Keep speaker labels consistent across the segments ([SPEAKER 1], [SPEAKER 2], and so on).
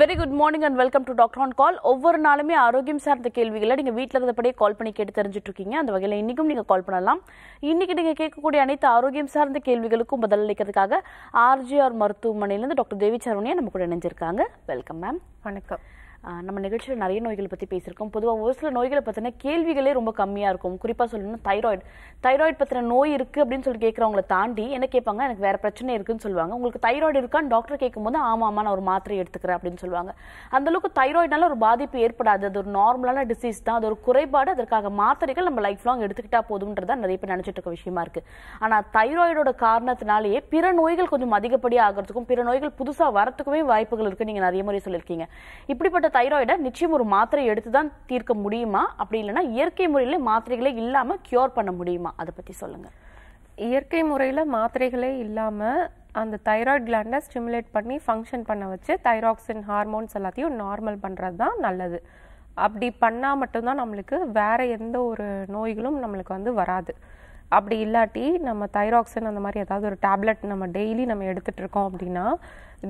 [SPEAKER 1] very good morning and welcome to doctor on call ஒவ்வொரு நாளுமே ஆரோக்கியம் சார்ந்த கேள்விகளை நீங்கள் வீட்டில் இருந்தபடியே கால் பண்ணி கேட்டு தெரிஞ்சுட்டு இருக்கீங்க அந்த வகையில் இன்றைக்கும் நீங்கள் கால் பண்ணலாம் இன்றைக்கி நீங்கள் கேட்கக்கூடிய அனைத்து ஆரோக்கியம் சார்ந்த கேள்விகளுக்கும் அளிக்கிறதுக்காக ஆர்ஜிஆர் மருத்துவமனையிலேருந்து டாக்டர் தேவி சரவணியா நம்ம கூட இணைஞ்சிருக்காங்க வெல்கம் மேம் வணக்கம் நம்ம நிகழ்ச்சியில் நிறைய நோய்கள் பற்றி பேசியிருக்கோம் பொதுவாக ஒரு சில நோய்களை பற்றின கேள்விகளே ரொம்ப கம்மியாக இருக்கும் குறிப்பாக சொல்லணும்னா தைராய்டு தைராய்டு பற்றின நோய் இருக்குது அப்படின்னு சொல்லி கேட்குறவங்கள தாண்டி என்ன கேட்பாங்க எனக்கு வேறு பிரச்சனை இருக்குதுன்னு சொல்லுவாங்க உங்களுக்கு தைராய்டு இருக்கான்னு டாக்டர் கேட்கும்போது ஆமாம் நான் ஒரு மாத்திரை எடுத்துக்கிறேன் அப்படின்னு சொல்லுவாங்க அந்தளவுக்கு தைராய்டுனால ஒரு பாதிப்பு ஏற்படாது அது ஒரு நார்மலான டிசீஸ் தான் அது ஒரு குறைபாடு அதற்காக மாத்திரைகள் நம்ம லைஃப் லாங் எடுத்துக்கிட்டா போதும்ன்றதா நிறைய பேர் நினச்சிட்டு இருக்க விஷயமா இருக்குது ஆனால் தைராய்டோட காரணத்தினாலேயே பிற நோய்கள் கொஞ்சம் அதிகப்படியாக ஆகிறதுக்கும் பிற நோய்கள் புதுசாக வரத்துக்குமே வாய்ப்புகள் இருக்குது நீங்கள் நிறைய முறை சொல்லியிருக்கீங்க இப்படிப்பட்ட தைராய்டை நிச்சயம் ஒரு மாத்திரை எடுத்து தான் தீர்க்க முடியுமா அப்படி இல்லைன்னா இயற்கை முறையில் மாத்திரைகளே இல்லாமல் கியூர்
[SPEAKER 2] பண்ண முடியுமா அதை பற்றி சொல்லுங்கள் இயற்கை முறையில் மாத்திரைகளே இல்லாமல் அந்த தைராய்ட் கிளாண்டை ஸ்டிமுலேட் பண்ணி ஃபங்க்ஷன் பண்ண வச்சு தைராக்சின் ஹார்மோன்ஸ் எல்லாத்தையும் நார்மல் பண்ணுறது தான் நல்லது அப்படி பண்ணால் மட்டும்தான் நம்மளுக்கு வேறு எந்த ஒரு நோய்களும் நம்மளுக்கு வந்து வராது அப்படி இல்லாட்டி நம்ம தைராக்சின் அந்த மாதிரி ஏதாவது ஒரு டேப்லெட் நம்ம டெய்லி நம்ம எடுத்துகிட்டு இருக்கோம் அப்படின்னா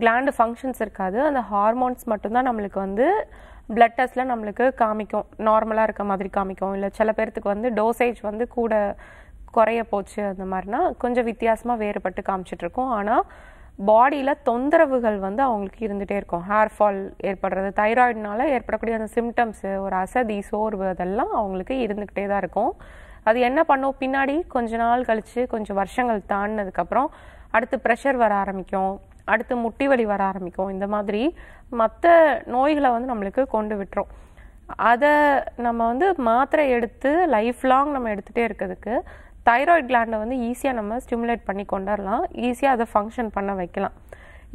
[SPEAKER 2] கிளாண்டு ஃபங்க்ஷன்ஸ் இருக்காது அந்த ஹார்மோன்ஸ் மட்டும்தான் நம்மளுக்கு வந்து பிளட் டெஸ்ட்டில் நம்மளுக்கு காமிக்கும் நார்மலாக இருக்க மாதிரி காமிக்கும் இல்லை சில பேர்த்துக்கு வந்து டோசேஜ் வந்து கூட குறைய போச்சு அந்த மாதிரினா கொஞ்சம் வித்தியாசமாக வேறுபட்டு காமிச்சிட்ருக்கோம் ஆனால் பாடியில் தொந்தரவுகள் வந்து அவங்களுக்கு இருந்துகிட்டே இருக்கும் ஹேர் ஃபால் ஏற்படுறது தைராய்டுனால ஏற்படக்கூடிய அந்த சிம்டம்ஸு ஒரு அசதி சோர்வு அதெல்லாம் அவங்களுக்கு இருந்துக்கிட்டே தான் இருக்கும் அது என்ன பண்ணும் பின்னாடி கொஞ்ச நாள் கழித்து கொஞ்சம் வருஷங்கள் தாண்டினதுக்கப்புறம் அடுத்து ப்ரெஷர் வர ஆரம்பிக்கும் அடுத்து முட்டி வலி வர ஆரம்பிக்கும் இந்த மாதிரி மற்ற நோய்களை வந்து நம்மளுக்கு கொண்டு விட்டுரும் அதை நம்ம வந்து மாத்திரை எடுத்து லைஃப் லாங் நம்ம எடுத்துகிட்டே இருக்கிறதுக்கு தைராய்ட் கிளாண்டை வந்து ஈஸியாக நம்ம ஸ்டிமுலேட் பண்ணி கொண்டாடலாம் ஈஸியாக அதை ஃபங்க்ஷன் பண்ண வைக்கலாம்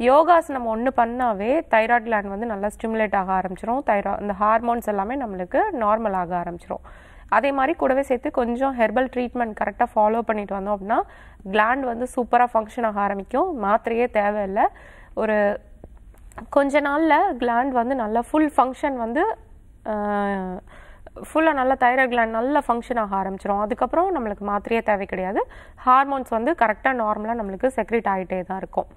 [SPEAKER 2] யோகாஸ் நம்ம ஒன்று பண்ணாவே தைராய்ட் கிளாண்ட் வந்து நல்லா ஸ்டிமுலேட் ஆக ஆரம்பிச்சிடும் தைரா இந்த ஹார்மோன்ஸ் எல்லாமே நம்மளுக்கு நார்மல் ஆக ஆரம்பிச்சிடும் அதே மாதிரி கூடவே சேர்த்து கொஞ்சம் ஹெர்பல் ட்ரீட்மெண்ட் கரெக்டாக ஃபாலோ பண்ணிட்டு வந்தோம் அப்படின்னா கிளாண்ட் வந்து சூப்பராக ஃபங்க்ஷன் ஆக ஆரம்பிக்கும் மாத்திரையே தேவையில்லை ஒரு கொஞ்ச நாளில் கிளாண்ட் வந்து நல்லா ஃபுல் ஃபங்க்ஷன் வந்து ஃபுல்லாக நல்லா தைராய்ட் கிளாண்ட் நல்லா ஃபங்க்ஷன் ஆக ஆரம்பிச்சிடும் அதுக்கப்புறம் நம்மளுக்கு மாத்திரையே தேவை கிடையாது ஹார்மோன்ஸ் வந்து கரெக்டாக நார்மலாக நம்மளுக்கு செக்ரேட் ஆகிட்டே தான் இருக்கும்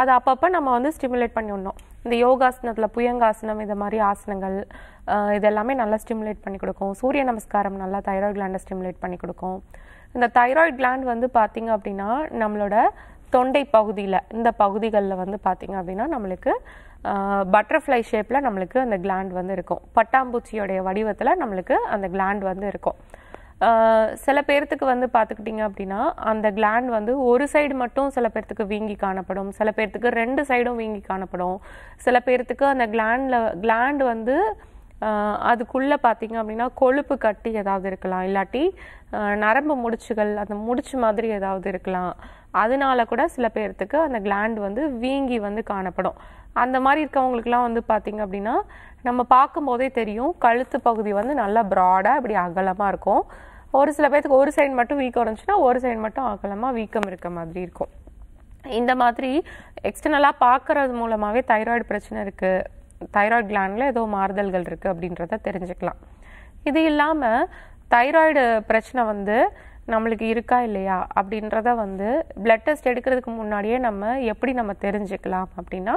[SPEAKER 2] அதை அப்பப்போ நம்ம வந்து ஸ்டிமுலேட் பண்ணிவிடணும் இந்த யோகாசனத்தில் புயங்காசனம் இது மாதிரி ஆசனங்கள் இதெல்லாமே நல்லா ஸ்டிமுலேட் பண்ணி கொடுக்கும் சூரிய நமஸ்காரம் நல்லா தைராய்டு கிளாண்டை ஸ்டிமுலேட் பண்ணி கொடுக்கும் இந்த தைராய்டு கிளாண்ட் வந்து பார்த்திங்க அப்படின்னா நம்மளோட தொண்டை பகுதியில் இந்த பகுதிகளில் வந்து பார்த்திங்க அப்படின்னா நம்மளுக்கு பட்டர்ஃப்ளை ஷேப்பில் நம்மளுக்கு அந்த கிளாண்ட் வந்து இருக்கும் பட்டாம்பூச்சியோடைய வடிவத்தில் நம்மளுக்கு அந்த கிளாண்ட் வந்து இருக்கும் சில பேர்த்துக்கு வந்து பார்த்துக்கிட்டிங்க அப்படின்னா அந்த கிளாண்ட் வந்து ஒரு சைடு மட்டும் சில பேர்த்துக்கு வீங்கி காணப்படும் சில பேர்த்துக்கு ரெண்டு சைடும் வீங்கி காணப்படும் சில பேர்த்துக்கு அந்த கிளாண்டில் கிளாண்ட் வந்து அதுக்குள்ளே பார்த்தீங்க அப்படின்னா கொழுப்பு கட்டி ஏதாவது இருக்கலாம் இல்லாட்டி நரம்பு முடிச்சுகள் அந்த முடிச்சு மாதிரி ஏதாவது இருக்கலாம் அதனால கூட சில பேர்த்துக்கு அந்த கிளாண்ட் வந்து வீங்கி வந்து காணப்படும் அந்த மாதிரி இருக்கவங்களுக்குலாம் வந்து பார்த்திங்க அப்படின்னா நம்ம பார்க்கும்போதே தெரியும் கழுத்து பகுதி வந்து நல்லா ப்ராடாக இப்படி அகலமாக இருக்கும் ஒரு சில பேர்த்துக்கு ஒரு சைடு மட்டும் வீக்கம் இருந்துச்சுன்னா ஒரு சைடு மட்டும் ஆக்கலமாக வீக்கம் இருக்க மாதிரி இருக்கும் இந்த மாதிரி எக்ஸ்டர்னலாக பார்க்கறது மூலமாகவே தைராய்டு பிரச்சனை இருக்குது தைராய்டு கிளாண்டில் ஏதோ மாறுதல்கள் இருக்குது அப்படின்றத தெரிஞ்சுக்கலாம் இது இல்லாமல் தைராய்டு பிரச்சனை வந்து நம்மளுக்கு இருக்கா இல்லையா அப்படின்றத வந்து பிளட் டெஸ்ட் எடுக்கிறதுக்கு முன்னாடியே நம்ம எப்படி நம்ம தெரிஞ்சுக்கலாம் அப்படின்னா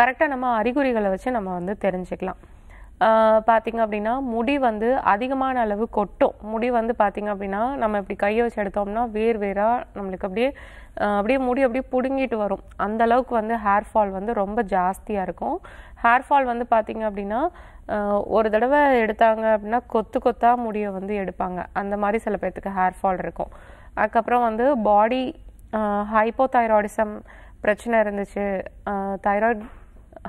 [SPEAKER 2] கரெக்டாக நம்ம அறிகுறிகளை வச்சு நம்ம வந்து தெரிஞ்சுக்கலாம் பார்த்திங்க அப்படின்னா முடி வந்து அதிகமான அளவு கொட்டும் முடி வந்து பார்த்திங்க அப்படின்னா நம்ம இப்படி கையை வச்சு எடுத்தோம்னா வேர் வேறாக நம்மளுக்கு அப்படியே அப்படியே முடி அப்படியே பிடுங்கிட்டு வரும் அந்த அளவுக்கு வந்து ஹேர் ஃபால் வந்து ரொம்ப ஜாஸ்தியாக இருக்கும் ஹேர் ஃபால் வந்து பார்த்திங்க அப்படின்னா ஒரு தடவை எடுத்தாங்க அப்படின்னா கொத்து கொத்தாக முடியை வந்து எடுப்பாங்க அந்த மாதிரி சில பேர்த்துக்கு ஹேர் ஃபால் இருக்கும் அதுக்கப்புறம் வந்து பாடி ஹைப்போதைராய்டிசம் பிரச்சனை இருந்துச்சு தைராய்ட்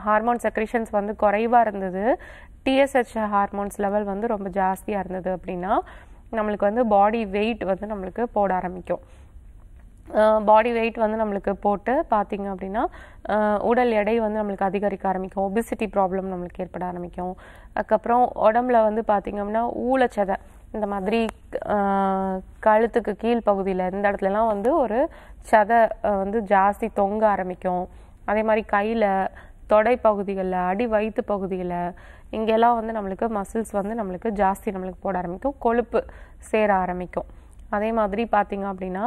[SPEAKER 2] ஹார்மோன் செக்ரிஷன்ஸ் வந்து குறைவாக இருந்தது டிஎஸ்ஹெச் ஹார்மோன்ஸ் லெவல் வந்து ரொம்ப ஜாஸ்தியாக இருந்தது அப்படின்னா நம்மளுக்கு வந்து பாடி வெயிட் வந்து நம்மளுக்கு போட ஆரம்பிக்கும் பாடி வெயிட் வந்து நம்மளுக்கு போட்டு பார்த்திங்க அப்படின்னா உடல் எடை வந்து நம்மளுக்கு அதிகரிக்க ஆரம்பிக்கும் ஒபிசிட்டி ப்ராப்ளம் நம்மளுக்கு ஏற்பட ஆரம்பிக்கும் அதுக்கப்புறம் உடம்புல வந்து பார்த்திங்க அப்படின்னா ஊழச்சதை இந்த மாதிரி கழுத்துக்கு கீழ்ப்பகுதியில் இந்த இடத்துலலாம் வந்து ஒரு சதை வந்து ஜாஸ்தி தொங்க ஆரம்பிக்கும் அதே மாதிரி கையில் தொடை பகுதிகளில் அடி வயிற்று பகுதியில் இங்கெல்லாம் வந்து நம்மளுக்கு மசில்ஸ் வந்து நம்மளுக்கு ஜாஸ்தி நம்மளுக்கு போட ஆரம்பிக்கும் கொழுப்பு சேர ஆரம்பிக்கும் அதே மாதிரி பார்த்திங்க அப்படின்னா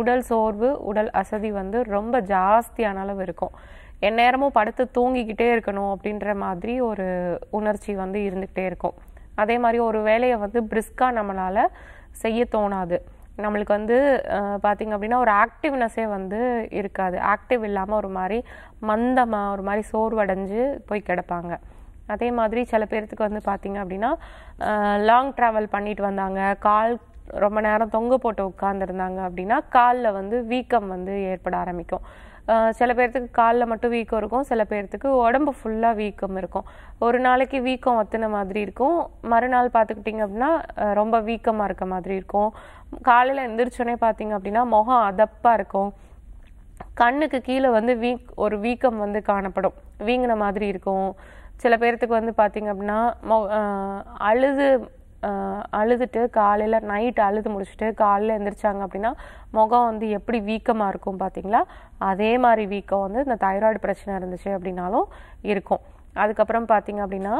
[SPEAKER 2] உடல் சோர்வு உடல் அசதி வந்து ரொம்ப ஜாஸ்தியான அளவு இருக்கும் எந்நேரமும் படுத்து தூங்கிக்கிட்டே இருக்கணும் அப்படின்ற மாதிரி ஒரு உணர்ச்சி வந்து இருந்துக்கிட்டே இருக்கும் அதே மாதிரி ஒரு வேலையை வந்து பிரிஸ்காக நம்மளால் செய்ய தோணாது நம்மளுக்கு வந்து பார்த்திங்க அப்படின்னா ஒரு ஆக்டிவ்னஸே வந்து இருக்காது ஆக்டிவ் இல்லாமல் ஒரு மாதிரி மந்தமாக ஒரு மாதிரி சோர்வடைஞ்சு போய் கிடப்பாங்க அதே மாதிரி சில பேர்த்துக்கு வந்து பார்த்திங்க அப்படின்னா லாங் ட்ராவல் பண்ணிட்டு வந்தாங்க கால் ரொம்ப நேரம் தொங்க போட்டு உட்காந்துருந்தாங்க அப்படின்னா காலில் வந்து வீக்கம் வந்து ஏற்பட ஆரம்பிக்கும் சில பேர்த்துக்கு காலில் மட்டும் வீக்கம் இருக்கும் சில பேர்த்துக்கு உடம்பு ஃபுல்லாக வீக்கம் இருக்கும் ஒரு நாளைக்கு வீக்கம் ஒத்துன மாதிரி இருக்கும் மறுநாள் பார்த்துக்கிட்டிங்க அப்படின்னா ரொம்ப வீக்கமாக இருக்க மாதிரி இருக்கும் காலையில் எந்திரிச்சோன்னே பார்த்தீங்க அப்படின்னா முகம் அதப்பாக இருக்கும் கண்ணுக்கு கீழே வந்து வீக் ஒரு வீக்கம் வந்து காணப்படும் வீங்கின மாதிரி இருக்கும் சில பேர்த்துக்கு வந்து பார்த்திங்க அப்படின்னா அழுது அழுதுட்டு காலையில் நைட் அழுது முடிச்சுட்டு காலையில் எழுந்திரிச்சாங்க அப்படின்னா முகம் வந்து எப்படி வீக்கமாக இருக்கும் பார்த்திங்களா அதே மாதிரி வீக்கம் வந்து இந்த தைராய்டு பிரச்சனை இருந்துச்சு அப்படின்னாலும் இருக்கும் அதுக்கப்புறம் பார்த்திங்க அப்படின்னா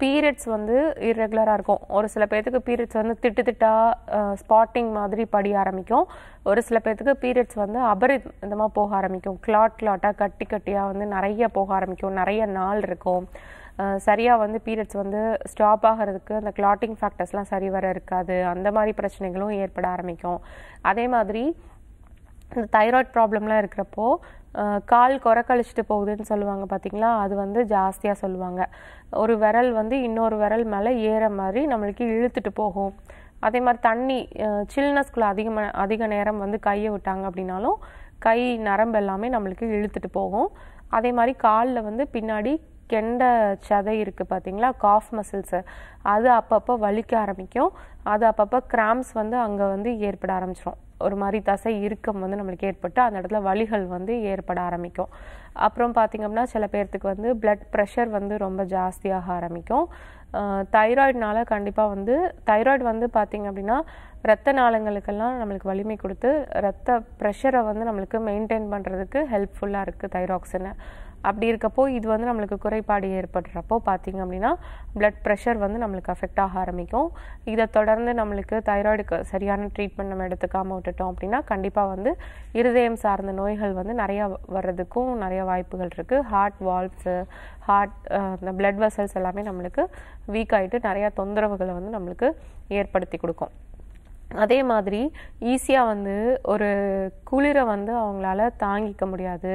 [SPEAKER 2] பீரியட்ஸ் வந்து இர்ரெகுலராக இருக்கும் ஒரு சில பேர்த்துக்கு பீரியட்ஸ் வந்து திட்டு திட்டாக ஸ்பாட்டிங் மாதிரி படிய ஆரம்பிக்கும் ஒரு சில பேர்த்துக்கு பீரியட்ஸ் வந்து அபரிதமாக போக ஆரம்பிக்கும் கிளாட் கிளாட்டாக கட்டி கட்டியாக வந்து நிறைய போக ஆரம்பிக்கும் நிறைய நாள் இருக்கும் சரியாக வந்து பீரியட்ஸ் வந்து ஸ்டாப் ஆகிறதுக்கு அந்த கிளாட்டிங் ஃபேக்டர்ஸ்லாம் சரி வர இருக்காது அந்த மாதிரி பிரச்சனைகளும் ஏற்பட ஆரம்பிக்கும் அதே மாதிரி இந்த தைராய்ட் ப்ராப்ளம்லாம் இருக்கிறப்போ கால் குறைக்கழிச்சிட்டு போகுதுன்னு சொல்லுவாங்க பார்த்திங்களா அது வந்து ஜாஸ்தியாக சொல்லுவாங்க ஒரு விரல் வந்து இன்னொரு விரல் மேலே ஏற மாதிரி நம்மளுக்கு இழுத்துட்டு போகும் அதே மாதிரி தண்ணி சில்னஸ்குள்ளே அதிகமாக அதிக நேரம் வந்து கையை விட்டாங்க அப்படின்னாலும் கை நரம்பு எல்லாமே நம்மளுக்கு இழுத்துட்டு போகும் அதே மாதிரி காலில் வந்து பின்னாடி கெண்ட சதை இருக்குது பார்த்தீங்களா காஃப் மசில்ஸு அது அப்பப்போ வலிக்க ஆரம்பிக்கும் அது அப்பப்போ கிராம்ஸ் வந்து அங்கே வந்து ஏற்பட ஆரம்பிச்சிடும் ஒரு மாதிரி தசை இறுக்கம் வந்து நம்மளுக்கு ஏற்பட்டு அந்த இடத்துல வலிகள் வந்து ஏற்பட ஆரம்பிக்கும் அப்புறம் பார்த்திங்க அப்படின்னா சில பேர்த்துக்கு வந்து பிளட் ப்ரெஷர் வந்து ரொம்ப ஜாஸ்தியாக ஆரம்பிக்கும் தைராய்டுனால கண்டிப்பாக வந்து தைராய்டு வந்து பார்த்திங்க அப்படின்னா ரத்த நாளங்களுக்கெல்லாம் நம்மளுக்கு வலிமை கொடுத்து ரத்த ப்ரெஷரை வந்து நம்மளுக்கு மெயின்டைன் பண்ணுறதுக்கு ஹெல்ப்ஃபுல்லாக இருக்குது தைராக்சினை அப்படி இருக்கப்போ இது வந்து நம்மளுக்கு குறைபாடு ஏற்படுறப்போ பார்த்திங்க அப்படின்னா ப்ளட் ப்ரெஷர் வந்து நம்மளுக்கு அஃபெக்ட் ஆக ஆரம்பிக்கும் இதை தொடர்ந்து நம்மளுக்கு தைராய்டுக்கு சரியான ட்ரீட்மெண்ட் நம்ம எடுத்துக்காமல் விட்டுட்டோம் அப்படின்னா கண்டிப்பாக வந்து இருதயம் சார்ந்த நோய்கள் வந்து நிறையா வர்றதுக்கும் நிறைய வாய்ப்புகள் இருக்குது ஹார்ட் வால்ஸு ஹார்ட் இந்த ப்ளட் வெசல்ஸ் எல்லாமே நம்மளுக்கு வீக் ஆகிட்டு நிறையா தொந்தரவுகளை வந்து நம்மளுக்கு ஏற்படுத்தி கொடுக்கும் அதே மாதிரி ஈஸியாக வந்து ஒரு குளிரை வந்து அவங்களால தாங்கிக்க முடியாது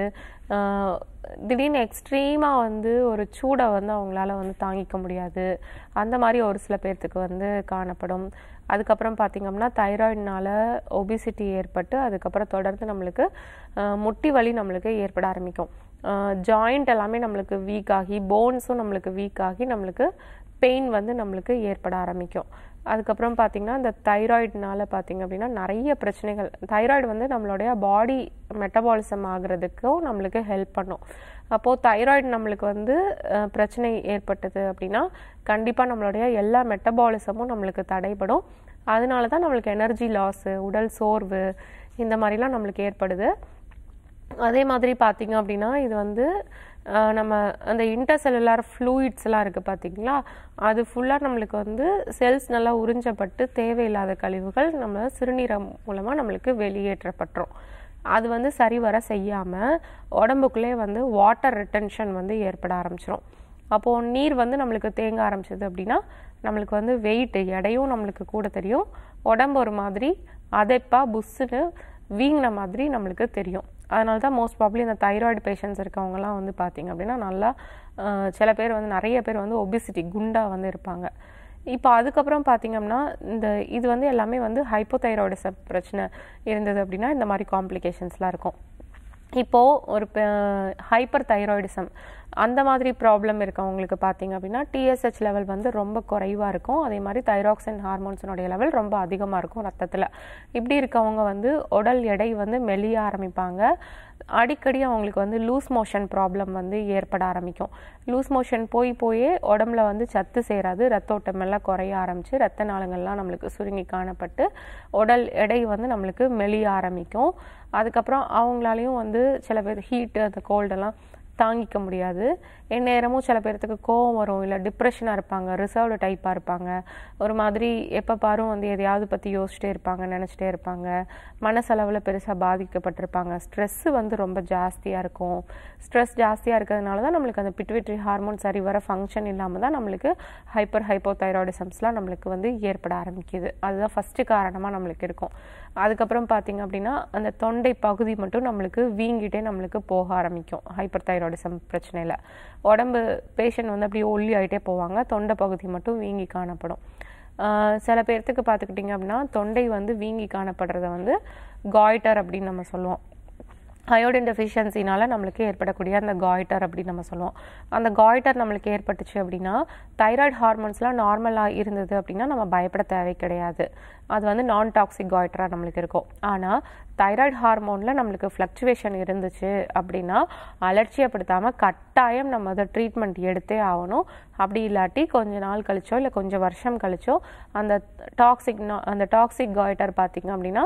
[SPEAKER 2] திடீர்னு எக்ஸ்ட்ரீமாக வந்து ஒரு சூடை வந்து அவங்களால வந்து தாங்கிக்க முடியாது அந்த மாதிரி ஒரு சில பேர்த்துக்கு வந்து காணப்படும் அதுக்கப்புறம் பார்த்திங்கம்னா தைராய்டினால் ஒபிசிட்டி ஏற்பட்டு அதுக்கப்புறம் தொடர்ந்து நம்மளுக்கு முட்டி வலி நம்மளுக்கு ஏற்பட ஆரம்பிக்கும் ஜாயிண்ட் எல்லாமே நம்மளுக்கு வீக் ஆகி போன்ஸும் நம்மளுக்கு வீக் ஆகி நம்மளுக்கு பெயின் வந்து நம்மளுக்கு ஏற்பட ஆரம்பிக்கும் அதுக்கப்புறம் பார்த்திங்கன்னா இந்த தைராய்டுனால் பார்த்திங்க அப்படின்னா நிறைய பிரச்சனைகள் தைராய்டு வந்து நம்மளுடைய பாடி மெட்டபாலிசம் ஆகிறதுக்கும் நம்மளுக்கு ஹெல்ப் பண்ணும் அப்போது தைராய்டு நம்மளுக்கு வந்து பிரச்சனை ஏற்பட்டது அப்படின்னா கண்டிப்பாக நம்மளுடைய எல்லா மெட்டபாலிசமும் நம்மளுக்கு தடைபடும் அதனால தான் நம்மளுக்கு எனர்ஜி லாஸு உடல் சோர்வு இந்த மாதிரிலாம் நம்மளுக்கு ஏற்படுது அதே மாதிரி பார்த்திங்க அப்படின்னா இது வந்து நம்ம அந்த இன்டர்செல்லுலார் ஃப்ளூயிட்ஸ்லாம் இருக்குது பார்த்திங்களா அது ஃபுல்லாக நம்மளுக்கு வந்து செல்ஸ் நல்லா உறிஞ்சப்பட்டு தேவையில்லாத கழிவுகள் நம்ம சிறுநீரம் மூலமாக நம்மளுக்கு வெளியேற்றப்பட்டுரும் அது வந்து சரிவர செய்யாமல் உடம்புக்குள்ளே வந்து வாட்டர் ரிட்டன்ஷன் வந்து ஏற்பட ஆரம்பிச்சிடும் அப்போது நீர் வந்து நம்மளுக்கு தேங்க ஆரம்பிச்சது அப்படின்னா நம்மளுக்கு வந்து வெயிட் எடையும் நம்மளுக்கு கூட தெரியும் உடம்பு ஒரு மாதிரி அதைப்பா புஷ்ஷுன்னு வீங்கின மாதிரி நம்மளுக்கு தெரியும் அதனால தான் மோஸ்ட் ப்ராப்ளி இந்த தைராய்டு பேஷண்ட்ஸ் இருக்கவங்கலாம் வந்து பார்த்திங்க அப்படின்னா நல்லா சில பேர் வந்து நிறைய பேர் வந்து ஒபிசிட்டி குண்டாக வந்து இருப்பாங்க இப்போ அதுக்கப்புறம் பார்த்தீங்கன்னா இந்த இது வந்து எல்லாமே வந்து ஹைப்போதைராய்டிச பிரச்சனை இருந்தது அப்படின்னா இந்த மாதிரி காம்ப்ளிகேஷன்ஸ்லாம் இருக்கும் இப்போது ஒரு ஹைப்பர் தைராய்டிசம் அந்த மாதிரி ப்ராப்ளம் இருக்கவங்களுக்கு பார்த்தீங்க அப்படின்னா டிஎஸ்ஹெச் லெவல் வந்து ரொம்ப குறைவாக இருக்கும் அதே மாதிரி தைராக்சின் ஹார்மோன்ஸினுடைய லெவல் ரொம்ப அதிகமாக இருக்கும் ரத்தத்தில் இப்படி இருக்கவங்க வந்து உடல் எடை வந்து மெலிய ஆரம்பிப்பாங்க அடிக்கடி அவங்களுக்கு வந்து லூஸ் மோஷன் ப்ராப்ளம் வந்து ஏற்பட ஆரம்பிக்கும் லூஸ் மோஷன் போய் போயே உடம்புல வந்து சத்து சேராது ரத்த ஓட்டமெல்லாம் குறைய ஆரம்பித்து ரத்த நாளங்கள்லாம் நம்மளுக்கு சுருங்கி காணப்பட்டு உடல் எடை வந்து நம்மளுக்கு மெலிய ஆரம்பிக்கும் அதுக்கப்புறம் அவங்களாலையும் வந்து சில பேர் ஹீட்டு அந்த கோல்டெல்லாம் தாங்கிக்க முடியாது எந்நேரமும் சில பேர்த்துக்கு கோவம் வரும் இல்லை டிப்ரெஷனாக இருப்பாங்க ரிசர்வ்டு டைப்பாக இருப்பாங்க ஒரு மாதிரி எப்போ பாரும் வந்து எதையாவது பற்றி யோசிச்சிட்டே இருப்பாங்க நினச்சிட்டே இருப்பாங்க மனசளவில் பெருசாக பாதிக்கப்பட்டிருப்பாங்க ஸ்ட்ரெஸ்ஸு வந்து ரொம்ப ஜாஸ்தியாக இருக்கும் ஸ்ட்ரெஸ் ஜாஸ்தியாக இருக்கிறதுனால தான் நம்மளுக்கு அந்த பிட்விட்ரி ஹார்மோன் சரி வர ஃபங்க்ஷன் இல்லாமல் தான் நம்மளுக்கு ஹைப்பர் ஹைப்போ தைராய்டிசம்ஸ்லாம் நம்மளுக்கு வந்து ஏற்பட ஆரம்பிக்குது அதுதான் ஃபஸ்ட்டு காரணமாக நம்மளுக்கு இருக்கும் அதுக்கப்புறம் பார்த்திங்க அப்படின்னா அந்த தொண்டை பகுதி மட்டும் நம்மளுக்கு வீங்கிட்டே நம்மளுக்கு போக ஆரம்பிக்கும் ஹைப்பர் தைராய்டிசம் பிரச்சனையில் உடம்பு பேஷண்ட் வந்து அப்படியே ஒல்லி ஆகிட்டே போவாங்க தொண்டை பகுதி மட்டும் வீங்கி காணப்படும் சில பேர்த்துக்கு பார்த்துக்கிட்டிங்க அப்படின்னா தொண்டை வந்து வீங்கி காணப்படுறத வந்து காய்டர் அப்படின்னு நம்ம சொல்லுவோம் அயோடின் டெஃபிஷியன்சினால் நம்மளுக்கு ஏற்படக்கூடிய அந்த காய்டர் அப்படின்னு நம்ம சொல்லுவோம் அந்த காய்டர் நம்மளுக்கு ஏற்பட்டுச்சு அப்படின்னா தைராய்டு ஹார்மோன்ஸ்லாம் நார்மலாக இருந்தது அப்படின்னா நம்ம பயப்பட தேவை கிடையாது அது வந்து நான் டாக்ஸிக் காய்டராக நம்மளுக்கு இருக்கும் ஆனால் தைராய்டு ஹார்மோனில் நம்மளுக்கு ஃப்ளக்சுவேஷன் இருந்துச்சு அப்படின்னா அலட்சியப்படுத்தாமல் கட்டாயம் நம்ம அதை ட்ரீட்மெண்ட் எடுத்தே ஆகணும் அப்படி இல்லாட்டி கொஞ்ச நாள் கழிச்சோ இல்லை கொஞ்சம் வருஷம் கழிச்சோ அந்த டாக்ஸிக் அந்த டாக்ஸிக் காய்டர் பார்த்திங்க அப்படின்னா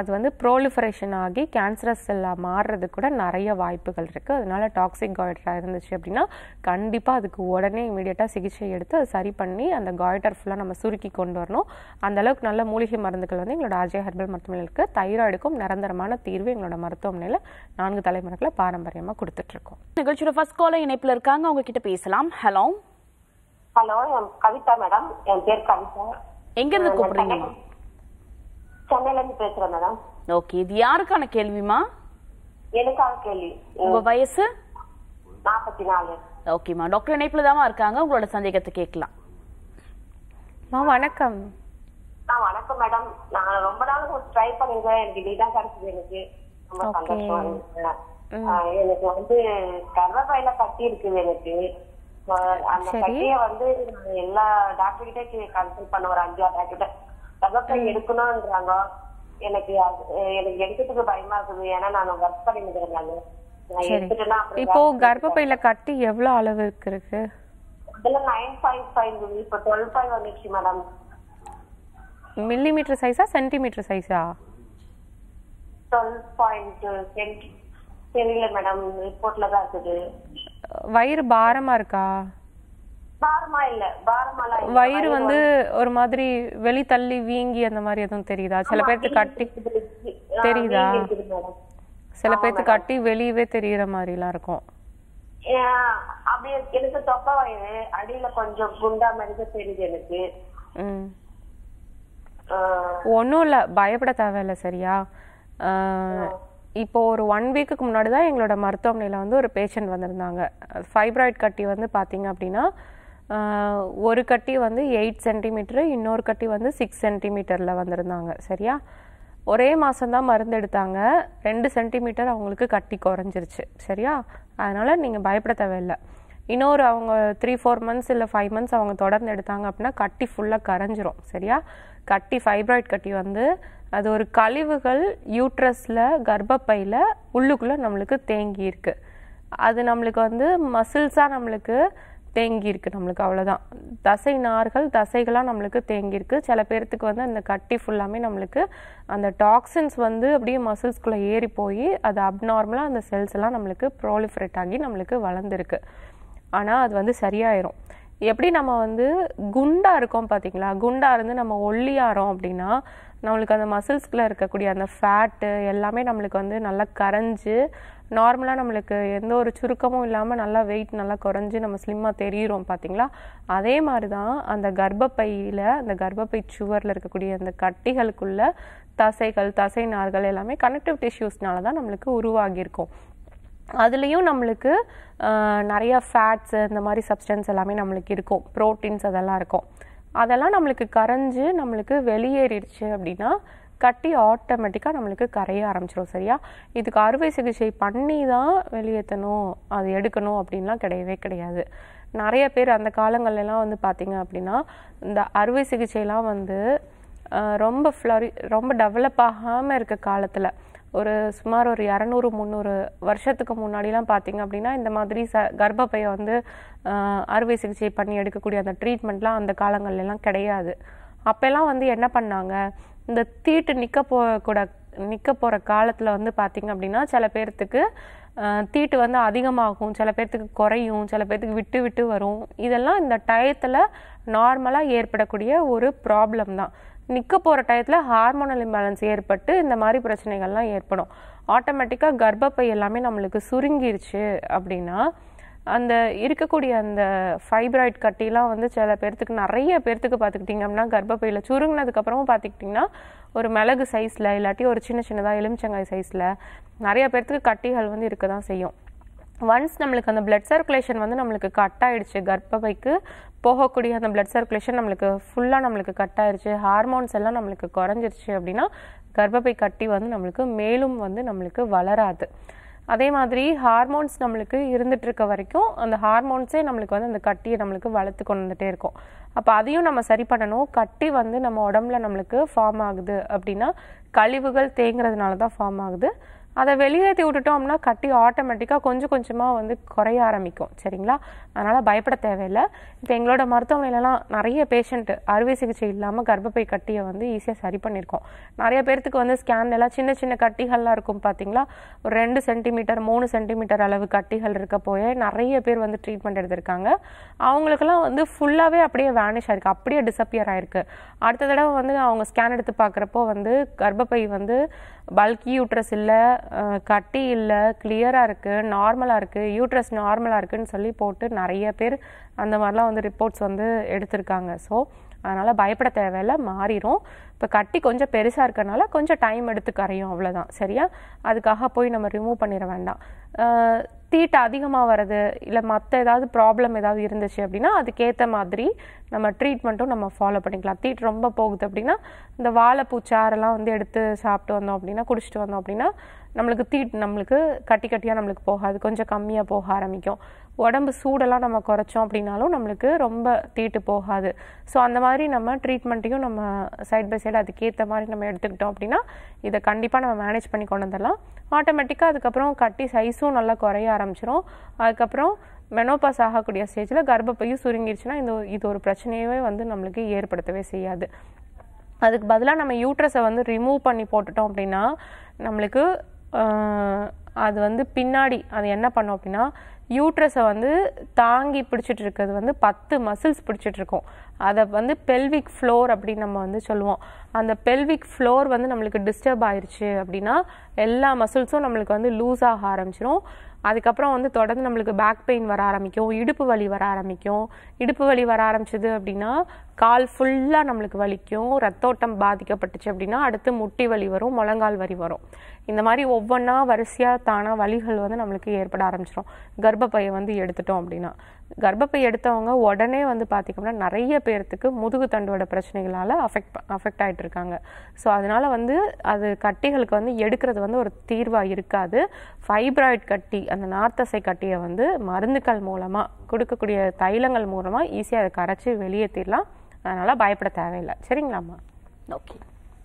[SPEAKER 2] அது வந்து ப்ரோலிஃபரேஷன் ஆகி கேன்சரஸ் செல்லாக மாறுறதுக்கு கூட நிறைய வாய்ப்புகள் இருக்குது அதனால் டாக்ஸிக் காய்டராக இருந்துச்சு அப்படின்னா கண்டிப்பாக அதுக்கு உடனே இமீடியட்டாக சிகிச்சை எடுத்து அதை சரி பண்ணி அந்த காய்டர் ஃபுல்லாக நம்ம சுருக்கி கொண்டு வரணும் அந்தளவுக்கு நல்ல மூலிகை மருந்துகள் வந்து எங்களோட அஜய் ஹெர்பல் மருத்துவமனையில் இருக்குது தைராய்டுக்கும் நிறைய நிரந்தரமான தீர்வு எங்களோட மருத்துவமனையில் நான்கு தலைமுறைகளை பாரம்பரியமாக கொடுத்துட்ருக்கோம்
[SPEAKER 1] நிகழ்ச்சியோட ஃபர்ஸ்ட் கால இணைப்பில் இருக்காங்க உங்ககிட்ட பேசலாம் ஹலோ ஹலோ கவிதா மேடம் என் பேர் கவிதா எங்க இருந்து கூப்பிடுறீங்க
[SPEAKER 3] சென்னையில இருந்து பேசுறேன் மேடம்
[SPEAKER 1] ஓகே இது யாருக்கான கேள்விமா
[SPEAKER 3] எனக்கான கேள்வி உங்க வயசு நாற்பத்தி நாலு
[SPEAKER 1] டாக்டர் இணைப்புல தான் இருக்காங்க உங்களோட சந்தேகத்தை கேட்கலாம் வணக்கம்
[SPEAKER 3] ஆ வணக்கம் மேடம் நான் ரொம்ப நாள் ட்ரை பண்ணிருந்தேன் எனக்கு இதுதான் கிடைச்சது எனக்கு ரொம்ப சந்தோஷம் இருந்துச்சு எனக்கு வந்து கர்வப்பையில கட்டி இருக்கு எனக்கு அந்த கட்டிய வந்து எல்லா டாக்டர் கிட்டே கன்சல்ட் பண்ண ஒரு அஞ்சாறு டாக்டர் கர்வப்பை எடுக்கணும்ன்றாங்க எனக்கு எனக்கு எடுக்கிறதுக்கு பயமா இருக்குது ஏன்னா நான் ஒர்க் பண்ணிருக்கிறேன் நான் இப்போ கர்ப்பப்பையில
[SPEAKER 2] கட்டி எவ்வளவு அளவு இருக்கு
[SPEAKER 3] அதுல nine point five twelve point வந்துச்சு மேடம்
[SPEAKER 2] மில்லிமீட்டர் சைஸா சென்டிமீட்டர் சைஸா
[SPEAKER 3] தெரியல மேடம் ரிப்போர்ட்ல தான் இருக்குது
[SPEAKER 2] வயிறு பாரமா இருக்கா
[SPEAKER 3] பாரமா இல்ல பாரமா வயிறு வந்து
[SPEAKER 2] ஒரு மாதிரி வெளி தள்ளி வீங்கி அந்த மாதிரி எதுவும் தெரியுதா சில பேருக்கு கட்டி தெரியுதா
[SPEAKER 3] சில பேருக்கு கட்டி
[SPEAKER 2] வெளியவே தெரியற மாதிரிலாம் இருக்கும்
[SPEAKER 3] அப்படியே எனக்கு தொப்பை வயிறு அடியில கொஞ்சம் குண்டா மாதிரி தெரியுது எனக்கு
[SPEAKER 2] ஒன்றும் இல்லை பயப்பட தேவையில்லை சரியா இப்போ ஒரு ஒன் வீக்குக்கு முன்னாடி தான் எங்களோட மருத்துவமனையில் வந்து ஒரு பேஷண்ட் வந்திருந்தாங்க ஃபைப்ராய்ட் கட்டி வந்து பார்த்தீங்க அப்படின்னா ஒரு கட்டி வந்து எயிட் சென்டிமீட்டரு இன்னொரு கட்டி வந்து சிக்ஸ் சென்டிமீட்டரில் வந்திருந்தாங்க சரியா ஒரே மாதம்தான் மருந்து எடுத்தாங்க ரெண்டு சென்டிமீட்டர் அவங்களுக்கு கட்டி குறைஞ்சிருச்சு சரியா அதனால் நீங்கள் பயப்பட தேவையில்லை இன்னொரு அவங்க த்ரீ ஃபோர் மந்த்ஸ் இல்லை ஃபைவ் மந்த்ஸ் அவங்க தொடர்ந்து எடுத்தாங்க அப்படின்னா கட்டி ஃபுல்லாக கரைஞ்சிரும் சரியா கட்டி ஃபைப்ராய்ட் கட்டி வந்து அது ஒரு கழிவுகள் யூட்ரஸில் கர்ப்பப்பையில் உள்ளுக்குள்ளே நம்மளுக்கு தேங்கியிருக்கு அது நம்மளுக்கு வந்து மசில்ஸாக நம்மளுக்கு தேங்கியிருக்கு நம்மளுக்கு அவ்வளோதான் தசை நார்கள் தசைகளாக நம்மளுக்கு தேங்கியிருக்கு சில பேர்த்துக்கு வந்து அந்த கட்டி ஃபுல்லாமே நம்மளுக்கு அந்த டாக்ஸின்ஸ் வந்து அப்படியே மசில்ஸ்குள்ளே ஏறி போய் அது அப்நார்மலாக அந்த செல்ஸ் எல்லாம் நம்மளுக்கு ப்ரோலிஃபரேட் ஆகி நம்மளுக்கு வளர்ந்துருக்கு ஆனால் அது வந்து சரியாயிரும் எப்படி நம்ம வந்து குண்டாக இருக்கோம் பார்த்தீங்களா குண்டாக இருந்து நம்ம ஒல்லியாகிறோம் அப்படின்னா நம்மளுக்கு அந்த மசில்ஸ்குள்ளே இருக்கக்கூடிய அந்த ஃபேட்டு எல்லாமே நம்மளுக்கு வந்து நல்லா கரைஞ்சி நார்மலாக நம்மளுக்கு எந்த ஒரு சுருக்கமும் இல்லாமல் நல்லா வெயிட் நல்லா குறைஞ்சி நம்ம ஸ்லிம்மாக தெரியிறோம் பார்த்தீங்களா அதே மாதிரி தான் அந்த கர்ப்பப்பையில் அந்த கர்ப்பப்பை சுவரில் இருக்கக்கூடிய அந்த கட்டிகளுக்குள்ள தசைகள் தசை நார்கள் எல்லாமே கனெக்டிவ் டிஷ்யூஸ்னால தான் நம்மளுக்கு உருவாகியிருக்கும் அதுலேயும் நம்மளுக்கு நிறையா ஃபேட்ஸு இந்த மாதிரி சப்ஸ்டன்ஸ் எல்லாமே நம்மளுக்கு இருக்கும் ப்ரோட்டீன்ஸ் அதெல்லாம் இருக்கும் அதெல்லாம் நம்மளுக்கு கரைஞ்சி நம்மளுக்கு வெளியேறிடுச்சு அப்படின்னா கட்டி ஆட்டோமேட்டிக்காக நம்மளுக்கு கரைய ஆரம்பிச்சிடும் சரியா இதுக்கு அறுவை சிகிச்சை பண்ணி தான் வெளியேற்றணும் அது எடுக்கணும் அப்படின்லாம் கிடையவே கிடையாது நிறைய பேர் அந்த காலங்கள்லாம் வந்து பார்த்திங்க அப்படின்னா இந்த அறுவை சிகிச்சைலாம் வந்து ரொம்ப ஃப்ளரி ரொம்ப டெவலப் ஆகாமல் இருக்க காலத்தில் ஒரு சுமார் ஒரு இரநூறு முந்நூறு வருஷத்துக்கு முன்னாடிலாம் பார்த்திங்க அப்படின்னா இந்த மாதிரி ச கர்ப்பப்பையை வந்து அறுவை சிகிச்சை பண்ணி எடுக்கக்கூடிய அந்த ட்ரீட்மெண்ட்லாம் அந்த காலங்கள்லாம் கிடையாது அப்போல்லாம் வந்து என்ன பண்ணாங்க இந்த தீட்டு நிற்க போகக்கூட நிற்க போகிற காலத்தில் வந்து பார்த்திங்க அப்படின்னா சில பேர்த்துக்கு தீட்டு வந்து அதிகமாகும் சில பேர்த்துக்கு குறையும் சில பேர்த்துக்கு விட்டு விட்டு வரும் இதெல்லாம் இந்த டயத்தில் நார்மலாக ஏற்படக்கூடிய ஒரு ப்ராப்ளம் தான் நிற்க போகிற டயத்தில் ஹார்மோனல் இம்பேலன்ஸ் ஏற்பட்டு இந்த மாதிரி பிரச்சனைகள்லாம் ஏற்படும் ஆட்டோமேட்டிக்காக கர்ப்பப்பை எல்லாமே நம்மளுக்கு சுருங்கிருச்சு அப்படின்னா அந்த இருக்கக்கூடிய அந்த ஃபைப்ராய்ட் கட்டிலாம் வந்து சில பேர்த்துக்கு நிறைய பேர்த்துக்கு பார்த்துக்கிட்டிங்க அப்படின்னா கர்ப்பப்பையில் சுருங்கினதுக்கப்புறமும் பார்த்துக்கிட்டிங்கன்னா ஒரு மிளகு சைஸில் இல்லாட்டி ஒரு சின்ன சின்னதாக எலுமிச்சங்காய் சைஸில் நிறைய பேர்த்துக்கு கட்டிகள் வந்து இருக்க தான் செய்யும் ஒன்ஸ் நம்மளுக்கு அந்த பிளட் சர்க்குலேஷன் வந்து நம்மளுக்கு கட் ஆகிடுச்சு கர்ப்பப்பைக்கு போகக்கூடிய அந்த பிளட் சர்க்குலேஷன் நம்மளுக்கு ஃபுல்லாக நம்மளுக்கு கட் ஆயிடுச்சு ஹார்மோன்ஸ் எல்லாம் நம்மளுக்கு குறைஞ்சிருச்சு அப்படின்னா கர்ப்பப்பை கட்டி வந்து நம்மளுக்கு மேலும் வந்து நம்மளுக்கு வளராது அதே மாதிரி ஹார்மோன்ஸ் நம்மளுக்கு இருந்துட்டு இருக்க வரைக்கும் அந்த ஹார்மோன்ஸே நம்மளுக்கு வந்து அந்த கட்டியை நம்மளுக்கு வளர்த்து கொண்டு வந்துட்டே இருக்கும் அப்போ அதையும் நம்ம சரி பண்ணணும் கட்டி வந்து நம்ம உடம்புல நம்மளுக்கு ஃபார்ம் ஆகுது அப்படின்னா கழிவுகள் தேங்கிறதுனால தான் ஃபார்ம் ஆகுது அதை வெளியேற்றி விட்டுட்டோம்னா கட்டி ஆட்டோமேட்டிக்காக கொஞ்சம் கொஞ்சமாக வந்து குறைய ஆரம்பிக்கும் சரிங்களா அதனால் பயப்பட தேவையில்லை இப்போ எங்களோட மருத்துவமனையிலலாம் நிறைய பேஷண்ட் அறுவை சிகிச்சை இல்லாமல் கர்ப்பப்பை கட்டியை வந்து ஈஸியாக சரி பண்ணியிருக்கோம் நிறைய பேர்த்துக்கு வந்து ஸ்கேன்லாம் சின்ன சின்ன கட்டிகள்லாம் இருக்கும் பார்த்தீங்களா ஒரு ரெண்டு சென்டிமீட்டர் மூணு சென்டிமீட்டர் அளவு கட்டிகள் இருக்க போய் நிறைய பேர் வந்து ட்ரீட்மெண்ட் எடுத்திருக்காங்க அவங்களுக்கெல்லாம் வந்து ஃபுல்லாகவே அப்படியே வேனிஷ் ஆயிருக்கு அப்படியே டிஸப்பியர் ஆயிருக்கு அடுத்த தடவை வந்து அவங்க ஸ்கேன் எடுத்து பார்க்குறப்போ வந்து கர்ப்பப்பை வந்து பல்கி யூட்ரஸ் இல்லை கட்டி இல்லை கிளியராக இருக்குது நார்மலாக இருக்குது யூட்ரஸ் நார்மலாக இருக்குதுன்னு சொல்லி போட்டு நிறைய பேர் அந்த மாதிரிலாம் வந்து ரிப்போர்ட்ஸ் வந்து எடுத்திருக்காங்க ஸோ அதனால் பயப்பட தேவையில்லை மாறிடும் இப்போ கட்டி கொஞ்சம் பெருசாக இருக்கிறனால கொஞ்சம் டைம் எடுத்து கரையும் அவ்வளோதான் சரியா அதுக்காக போய் நம்ம ரிமூவ் பண்ணிட வேண்டாம் தீட்டை அதிகமாக வர்றது இல்லை மற்ற ஏதாவது ப்ராப்ளம் ஏதாவது இருந்துச்சு அப்படின்னா அதுக்கேற்ற மாதிரி நம்ம ட்ரீட்மெண்ட்டும் நம்ம ஃபாலோ பண்ணிக்கலாம் தீட்டு ரொம்ப போகுது அப்படின்னா இந்த வாழைப்பூ சாரெல்லாம் வந்து எடுத்து சாப்பிட்டு வந்தோம் அப்படின்னா குடிச்சிட்டு வந்தோம் அப்படின்னா நம்மளுக்கு தீட்டு நம்மளுக்கு கட்டி கட்டியாக நம்மளுக்கு போகாது கொஞ்சம் கம்மியாக போக ஆரம்பிக்கும் உடம்பு சூடெல்லாம் நம்ம குறைச்சோம் அப்படின்னாலும் நம்மளுக்கு ரொம்ப தீட்டு போகாது ஸோ அந்த மாதிரி நம்ம ட்ரீட்மெண்ட்டையும் நம்ம சைட் பை சைடு அதுக்கேற்ற மாதிரி நம்ம எடுத்துக்கிட்டோம் அப்படின்னா இதை கண்டிப்பாக நம்ம மேனேஜ் பண்ணி கொண்டு வந்துடலாம் ஆட்டோமேட்டிக்காக அதுக்கப்புறம் கட்டி சைஸும் நல்லா குறைய ஆரம்பிச்சிடும் அதுக்கப்புறம் மெனோபாஸ் ஆகக்கூடிய ஸ்டேஜில் கர்ப்பப்பையும் சுருங்கிடுச்சுன்னா இந்த இது ஒரு பிரச்சனையவே வந்து நம்மளுக்கு ஏற்படுத்தவே செய்யாது அதுக்கு பதிலாக நம்ம யூட்ரஸை வந்து ரிமூவ் பண்ணி போட்டுட்டோம் அப்படின்னா நம்மளுக்கு அது வந்து பின்னாடி அது என்ன பண்ணோம் அப்படின்னா யூட்ரஸை வந்து தாங்கி பிடிச்சிட்டு இருக்கிறது வந்து பத்து மசில்ஸ் பிடிச்சிட்ருக்கோம் அதை வந்து பெல்விக் ஃப்ளோர் அப்படின்னு நம்ம வந்து சொல்லுவோம் அந்த பெல்விக் ஃப்ளோர் வந்து நம்மளுக்கு டிஸ்டர்ப் ஆயிடுச்சு அப்படின்னா எல்லா மசில்ஸும் நம்மளுக்கு வந்து லூஸ் ஆக ஆரம்பிச்சிடும் அதுக்கப்புறம் வந்து தொடர்ந்து நம்மளுக்கு பேக் பெயின் வர ஆரம்பிக்கும் இடுப்பு வலி வர ஆரம்பிக்கும் இடுப்பு வலி வர ஆரம்பிச்சது அப்படின்னா கால் ஃபுல்லாக நம்மளுக்கு வலிக்கும் ரத்தோட்டம் பாதிக்கப்பட்டுச்சு அப்படின்னா அடுத்து முட்டி வலி வரும் முழங்கால் வலி வரும் இந்த மாதிரி ஒவ்வொன்றா வரிசையாக தானாக வலிகள் வந்து நம்மளுக்கு ஏற்பட ஆரம்பிச்சிடும் கர்ப்பப்பையை வந்து எடுத்துட்டோம் அப்படின்னா கர்ப்பப்பை எடுத்தவங்க உடனே வந்து பார்த்திங்கன்னா நிறைய பேர்த்துக்கு முதுகு தண்டோட பிரச்சனைகளால் அஃபெக்ட் அஃபெக்ட் ஆகிட்டு இருக்காங்க ஸோ அதனால் வந்து அது கட்டிகளுக்கு வந்து எடுக்கிறது வந்து ஒரு தீர்வாக இருக்காது ஃபைப்ராய்ட் கட்டி அந்த நார்த்தசை கட்டியை வந்து மருந்துக்கள் மூலமாக கொடுக்கக்கூடிய தைலங்கள் மூலமாக ஈஸியாக அதை கரைச்சி வெளியேற்றிடலாம் அதனால் பயப்பட தேவையில்லை சரிங்களாம்மா ஓகே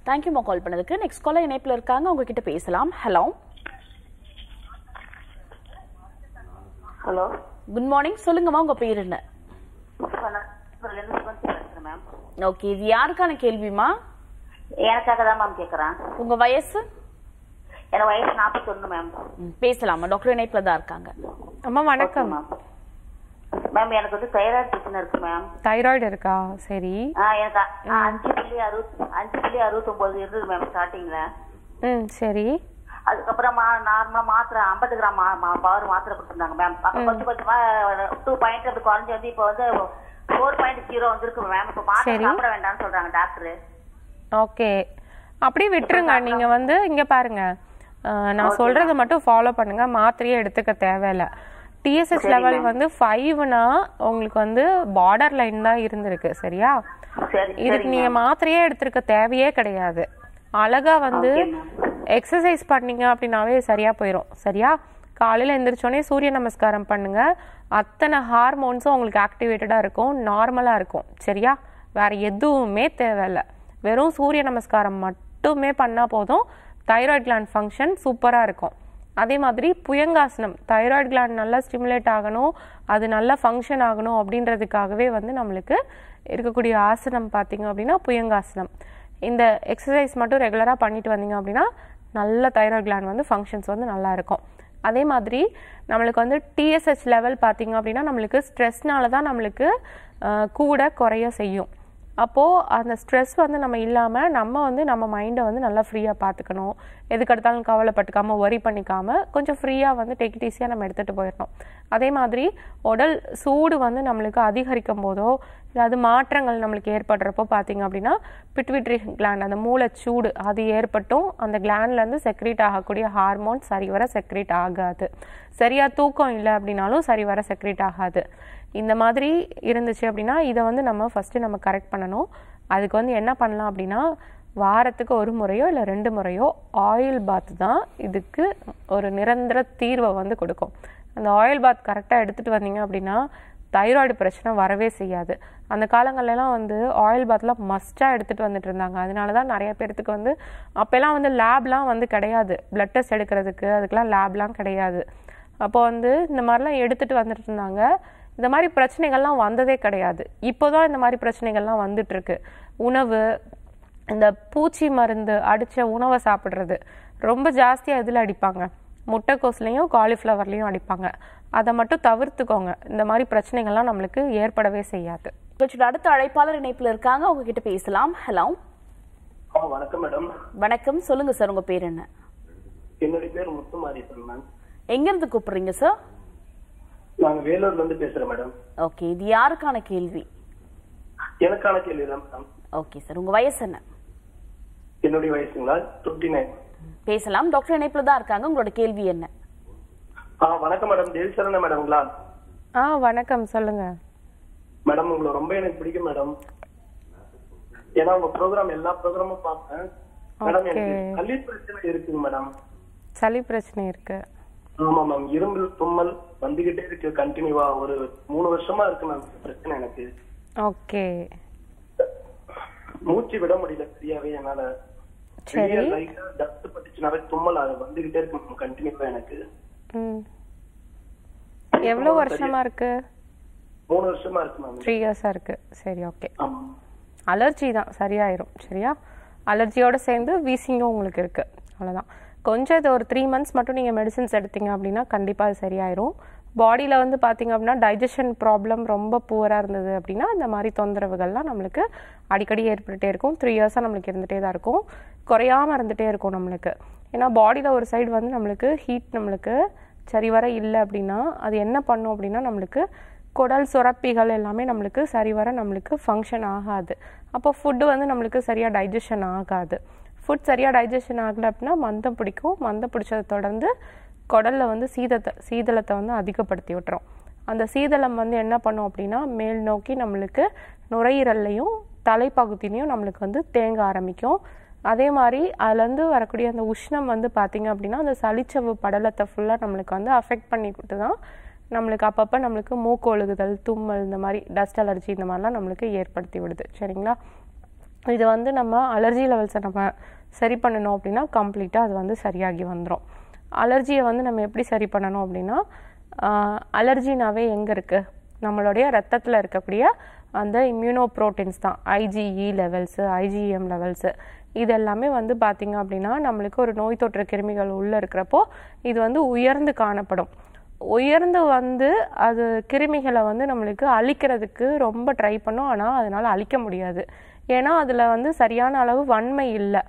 [SPEAKER 1] தேங்க்யூம்மா கால் பண்ணதுக்கு நெக்ஸ்ட் காலர் இணைப்பில் இருக்காங்க உங்ககிட்ட பேசலாம் ஹலோ ஹலோ குட் மார்னிங் சொல்லுங்கம்மா உங்க பேர் என்ன ஓகே இது யாருக்கான கேள்விமா எனக்காக
[SPEAKER 3] தான் மேம் கேக்குறேன் உங்க வயசு என் வயசு நாற்பத்தி ஒண்ணு மேம்
[SPEAKER 1] பேசலாமா டாக்டர் இணைப்புல தான் இருக்காங்க
[SPEAKER 3] அம்மா வணக்கம் மேம் மேம் எனக்கு வந்து தைராய்டு பிரச்சனை இருக்கு மேம்
[SPEAKER 2] தைராய்டு இருக்கா சரி
[SPEAKER 3] எனக்கு அஞ்சு புள்ளி அறுபத்தி அஞ்சு புள்ளி அறுபத்தி ஒன்பது இருந்தது மேம் ஸ்டார்டிங்ல ம் சரி அதுக்கப்புறமா நார்மலா மாத்திரை ஐம்பது கிராம் பவர் மாத்திரை கொடுத்துருந்தாங்க மேம் அப்ப கொஞ்சம் கொஞ்சமா டூ பாயிண்ட் அது குறைஞ்சி வந்து இப்போ வந்து ஃபோர் பாயிண்ட் ஜீரோ வந்துருக்கு மேம் இப்போ மாத்திரை சாப்பிட வேண்டாம்னு சொல்றாங்க டாக்டர்
[SPEAKER 2] ஓகே அப்படியே விட்டுருங்க நீங்க வந்து இங்க பாருங்க நான் சொல்றதை மட்டும் ஃபாலோ பண்ணுங்க மாத்திரையே எடுத்துக்க தேவையில்ல டிஎஸ்எஸ் லெவல் வந்து ஃபைவ்னா உங்களுக்கு வந்து பார்டர் லைன் தான் இருந்திருக்கு சரியா இதுக்கு நீங்க மாத்திரையே எடுத்துருக்க தேவையே கிடையாது அழகாக வந்து எக்ஸசைஸ் பண்ணீங்க அப்படின்னாவே சரியாக போயிடும் சரியா காலையில் எழுந்திரிச்சோடனே சூரிய நமஸ்காரம் பண்ணுங்கள் அத்தனை ஹார்மோன்ஸும் உங்களுக்கு ஆக்டிவேட்டடாக இருக்கும் நார்மலாக இருக்கும் சரியா வேறு எதுவுமே தேவையில்லை வெறும் சூரிய நமஸ்காரம் மட்டுமே பண்ணால் போதும் தைராய்ட் கிளாண்ட் ஃபங்க்ஷன் சூப்பராக இருக்கும் அதே மாதிரி புயங்காசனம் தைராய்ட் கிளாண்ட் நல்லா ஸ்டிமுலேட் ஆகணும் அது நல்லா ஃபங்க்ஷன் ஆகணும் அப்படின்றதுக்காகவே வந்து நம்மளுக்கு இருக்கக்கூடிய ஆசனம் பார்த்திங்க அப்படின்னா புயங்காசனம் இந்த எக்ஸசைஸ் மட்டும் ரெகுலராக பண்ணிட்டு வந்தீங்க அப்படின்னா நல்ல தைராய்ட் கிளாண்ட் வந்து ஃபங்க்ஷன்ஸ் வந்து நல்லாயிருக்கும் அதே மாதிரி நம்மளுக்கு வந்து டிஎஸ்எஸ் லெவல் பார்த்திங்க அப்படின்னா நம்மளுக்கு ஸ்ட்ரெஸ்னால தான் நம்மளுக்கு கூட குறைய செய்யும் அப்போது அந்த ஸ்ட்ரெஸ் வந்து நம்ம இல்லாமல் நம்ம வந்து நம்ம மைண்டை வந்து நல்லா ஃப்ரீயாக பார்த்துக்கணும் எதுக்கெடுத்தாலும் கவலைப்பட்டுக்காமல் ஒரி பண்ணிக்காமல் கொஞ்சம் ஃப்ரீயாக வந்து டேக் ஈஸியாக நம்ம எடுத்துகிட்டு போயிடணும் அதே மாதிரி உடல் சூடு வந்து நம்மளுக்கு அதிகரிக்கும் போதோ அது மாற்றங்கள் நம்மளுக்கு ஏற்படுறப்போ பார்த்திங்க அப்படின்னா பிட்விட்ரி கிளாண்ட் அந்த மூளைச்சூடு அது ஏற்பட்டும் அந்த கிளாண்ட்லேருந்து செக்ரீட் ஆகக்கூடிய ஹார்மோன் சரிவர செக்ரீட் ஆகாது சரியாக தூக்கம் இல்லை அப்படின்னாலும் சரிவர செக்ரீட் ஆகாது இந்த மாதிரி இருந்துச்சு அப்படின்னா இதை வந்து நம்ம ஃபஸ்ட்டு நம்ம கரெக்ட் பண்ணணும் அதுக்கு வந்து என்ன பண்ணலாம் அப்படின்னா வாரத்துக்கு ஒரு முறையோ இல்லை ரெண்டு முறையோ ஆயில் பாத் தான் இதுக்கு ஒரு நிரந்தர தீர்வை வந்து கொடுக்கும் அந்த ஆயில் பாத் கரெக்டாக எடுத்துகிட்டு வந்தீங்க அப்படின்னா தைராய்டு பிரச்சனை வரவே செய்யாது அந்த காலங்கள்லாம் வந்து ஆயில் பாத்லாம் மஸ்ட்டாக எடுத்துகிட்டு வந்துட்டு இருந்தாங்க அதனால தான் நிறைய பேர்த்துக்கு வந்து அப்போல்லாம் வந்து லேப்லாம் வந்து கிடையாது பிளட் டெஸ்ட் எடுக்கிறதுக்கு அதுக்கெலாம் லேப்லாம் கிடையாது அப்போ வந்து இந்த மாதிரிலாம் எடுத்துகிட்டு வந்துட்டு இருந்தாங்க இந்த மாதிரி பிரச்சனைகள்லாம் வந்ததே கிடையாது இப்போ தான் இந்த மாதிரி பிரச்சனைகள்லாம் வந்துட்டுருக்கு உணவு இந்த பூச்சி மருந்து அடித்த உணவை சாப்பிட்றது ரொம்ப ஜாஸ்தியாக இதில் அடிப்பாங்க முட்டைக்கோஸ்லேயும் காலிஃப்ளவர்லேயும் அடிப்பாங்க அதை மட்டும் தவிர்த்துக்கோங்க இந்த மாதிரி பிரச்சனைகள்லாம் நம்மளுக்கு ஏற்படவே செய்யாது
[SPEAKER 1] அடுத்த அழைப்பாளர் இணைப்புல இருக்காங்க உங்ககிட்ட பேசலாம் ஹலோ வணக்கம் மேடம் வணக்கம் சொல்லுங்க சார் உங்க பேர் என்ன
[SPEAKER 4] என்னுடைய பேர் முத்துமாரி
[SPEAKER 1] எங்க இருந்து கூப்பிடுறீங்க சார்
[SPEAKER 4] நாங்க வேலூர்ல இருந்து பேசுறேன் மேடம்
[SPEAKER 1] ஓகே இது யாருக்கான கேள்வி
[SPEAKER 4] எனக்கான கேள்வி தான்
[SPEAKER 1] ஓகே சார் உங்க வயசு என்ன
[SPEAKER 4] என்னுடைய வயசுங்களா டுவெண்ட்டி நைன்
[SPEAKER 1] பேசலாம் டாக்டர் இணைப்புல தான் இருக்காங்க உங்களோட கேள்வி என்ன
[SPEAKER 4] வணக்கம் மேடம் தேவி சரணா மேடம்ங்களா
[SPEAKER 2] ஆ வணக்கம் சொல்லுங்க
[SPEAKER 4] மேடம் உங்களை ரொம்ப எனக்கு பிடிக்கும் மேடம் ஏன்னா உங்க ப்ரோக்ராம் எல்லா ப்ரோக்ராமும் பார்ப்பேன் மேடம் எனக்கு சளி பிரச்சனை இருக்கு மேடம்
[SPEAKER 2] சளி பிரச்சனை இருக்கு ஆமா
[SPEAKER 4] மேம் இரும்பல் தும்மல் வந்துகிட்டே இருக்கு கண்டினியூவா ஒரு மூணு வருஷமா இருக்கு மேம் பிரச்சனை எனக்கு ஓகே மூச்சு விட முடியல சரியாவே என்னால டஸ்ட் பட்டுச்சுனாவே தும்மல் அது வந்துகிட்டே இருக்கு மேம் கண்டினியூவா எனக்கு
[SPEAKER 2] எவ்வளவு வருஷமா இருக்கு
[SPEAKER 4] மூணு வருஷமா இருக்கு மேம் த்ரீ
[SPEAKER 2] இயர்ஸாக இருக்கு சரி ஓகே அலர்ஜி தான் சரியாயிரும் சரியா அலர்ஜியோட சேர்ந்து வீசிங்கும் உங்களுக்கு இருக்கு அவ்வளோதான் கொஞ்சம் இது ஒரு த்ரீ மந்த்ஸ் மட்டும் நீங்கள் மெடிசின்ஸ் எடுத்தீங்க அப்படின்னா கண்டிப்பாக சரியாயிரும் பாடியில் வந்து பார்த்தீங்க அப்படின்னா டைஜஷன் ப்ராப்ளம் ரொம்ப புவராக இருந்தது அப்படின்னா இந்த மாதிரி தொந்தரவுகள்லாம் நம்மளுக்கு அடிக்கடி ஏற்பட்டுகிட்டே இருக்கும் த்ரீ இயர்ஸாக நம்மளுக்கு இருந்துகிட்டே தான் இருக்கும் குறையாமல் இருந்துகிட்டே இருக்கும் நம்மளுக்கு ஏன்னா பாடியில் ஒரு சைடு வந்து நம்மளுக்கு ஹீட் நம்மளுக்கு சரி வர இல்லை அப்படின்னா அது என்ன பண்ணும் அப்படின்னா நம்மளுக்கு குடல் சுரப்பிகள் எல்லாமே நம்மளுக்கு சரிவர நம்மளுக்கு ஃபங்க்ஷன் ஆகாது அப்போ ஃபுட்டு வந்து நம்மளுக்கு சரியாக டைஜஷன் ஆகாது ஃபுட் சரியாக டைஜஷன் ஆகலை அப்படின்னா மந்தம் பிடிக்கும் மந்தம் பிடிச்சதை தொடர்ந்து குடலில் வந்து சீதத்தை சீதளத்தை வந்து அதிகப்படுத்தி விட்டுரும் அந்த சீதளம் வந்து என்ன பண்ணும் அப்படின்னா மேல் நோக்கி நம்மளுக்கு நுரையீரல்லையும் தலைப்பகுதியிலையும் நம்மளுக்கு வந்து தேங்க ஆரம்பிக்கும் அதே மாதிரி அதுலேருந்து வரக்கூடிய அந்த உஷ்ணம் வந்து பார்த்திங்க அப்படின்னா அந்த சளிச்சவு படலத்தை ஃபுல்லாக நம்மளுக்கு வந்து அஃபெக்ட் பண்ணிக்கிட்டு தான் நம்மளுக்கு அப்பப்போ நம்மளுக்கு மூக்கொழுகுதல் தும்மல் இந்த மாதிரி டஸ்ட் அலர்ஜி இந்த மாதிரிலாம் நம்மளுக்கு ஏற்படுத்தி விடுது சரிங்களா இது வந்து நம்ம அலர்ஜி லெவல்ஸை நம்ம சரி பண்ணணும் அப்படின்னா கம்ப்ளீட்டாக அது வந்து சரியாகி வந்துடும் அலர்ஜியை வந்து நம்ம எப்படி சரி பண்ணணும் அப்படின்னா அலர்ஜினாவே எங்கே இருக்குது நம்மளுடைய ரத்தத்தில் இருக்கக்கூடிய அந்த இம்யூனோ ப்ரோட்டீன்ஸ் தான் ஐஜிஇ லெவல்ஸு ஐஜிஎம் லெவல்ஸு இது எல்லாமே வந்து பார்த்திங்க அப்படின்னா நம்மளுக்கு ஒரு நோய் தொற்று கிருமிகள் உள்ளே இருக்கிறப்போ இது வந்து உயர்ந்து காணப்படும் உயர்ந்து வந்து அது கிருமிகளை வந்து நம்மளுக்கு அழிக்கிறதுக்கு ரொம்ப ட்ரை பண்ணும் ஆனால் அதனால் அழிக்க முடியாது ஏன்னா அதில் வந்து சரியான அளவு வன்மை இல்லை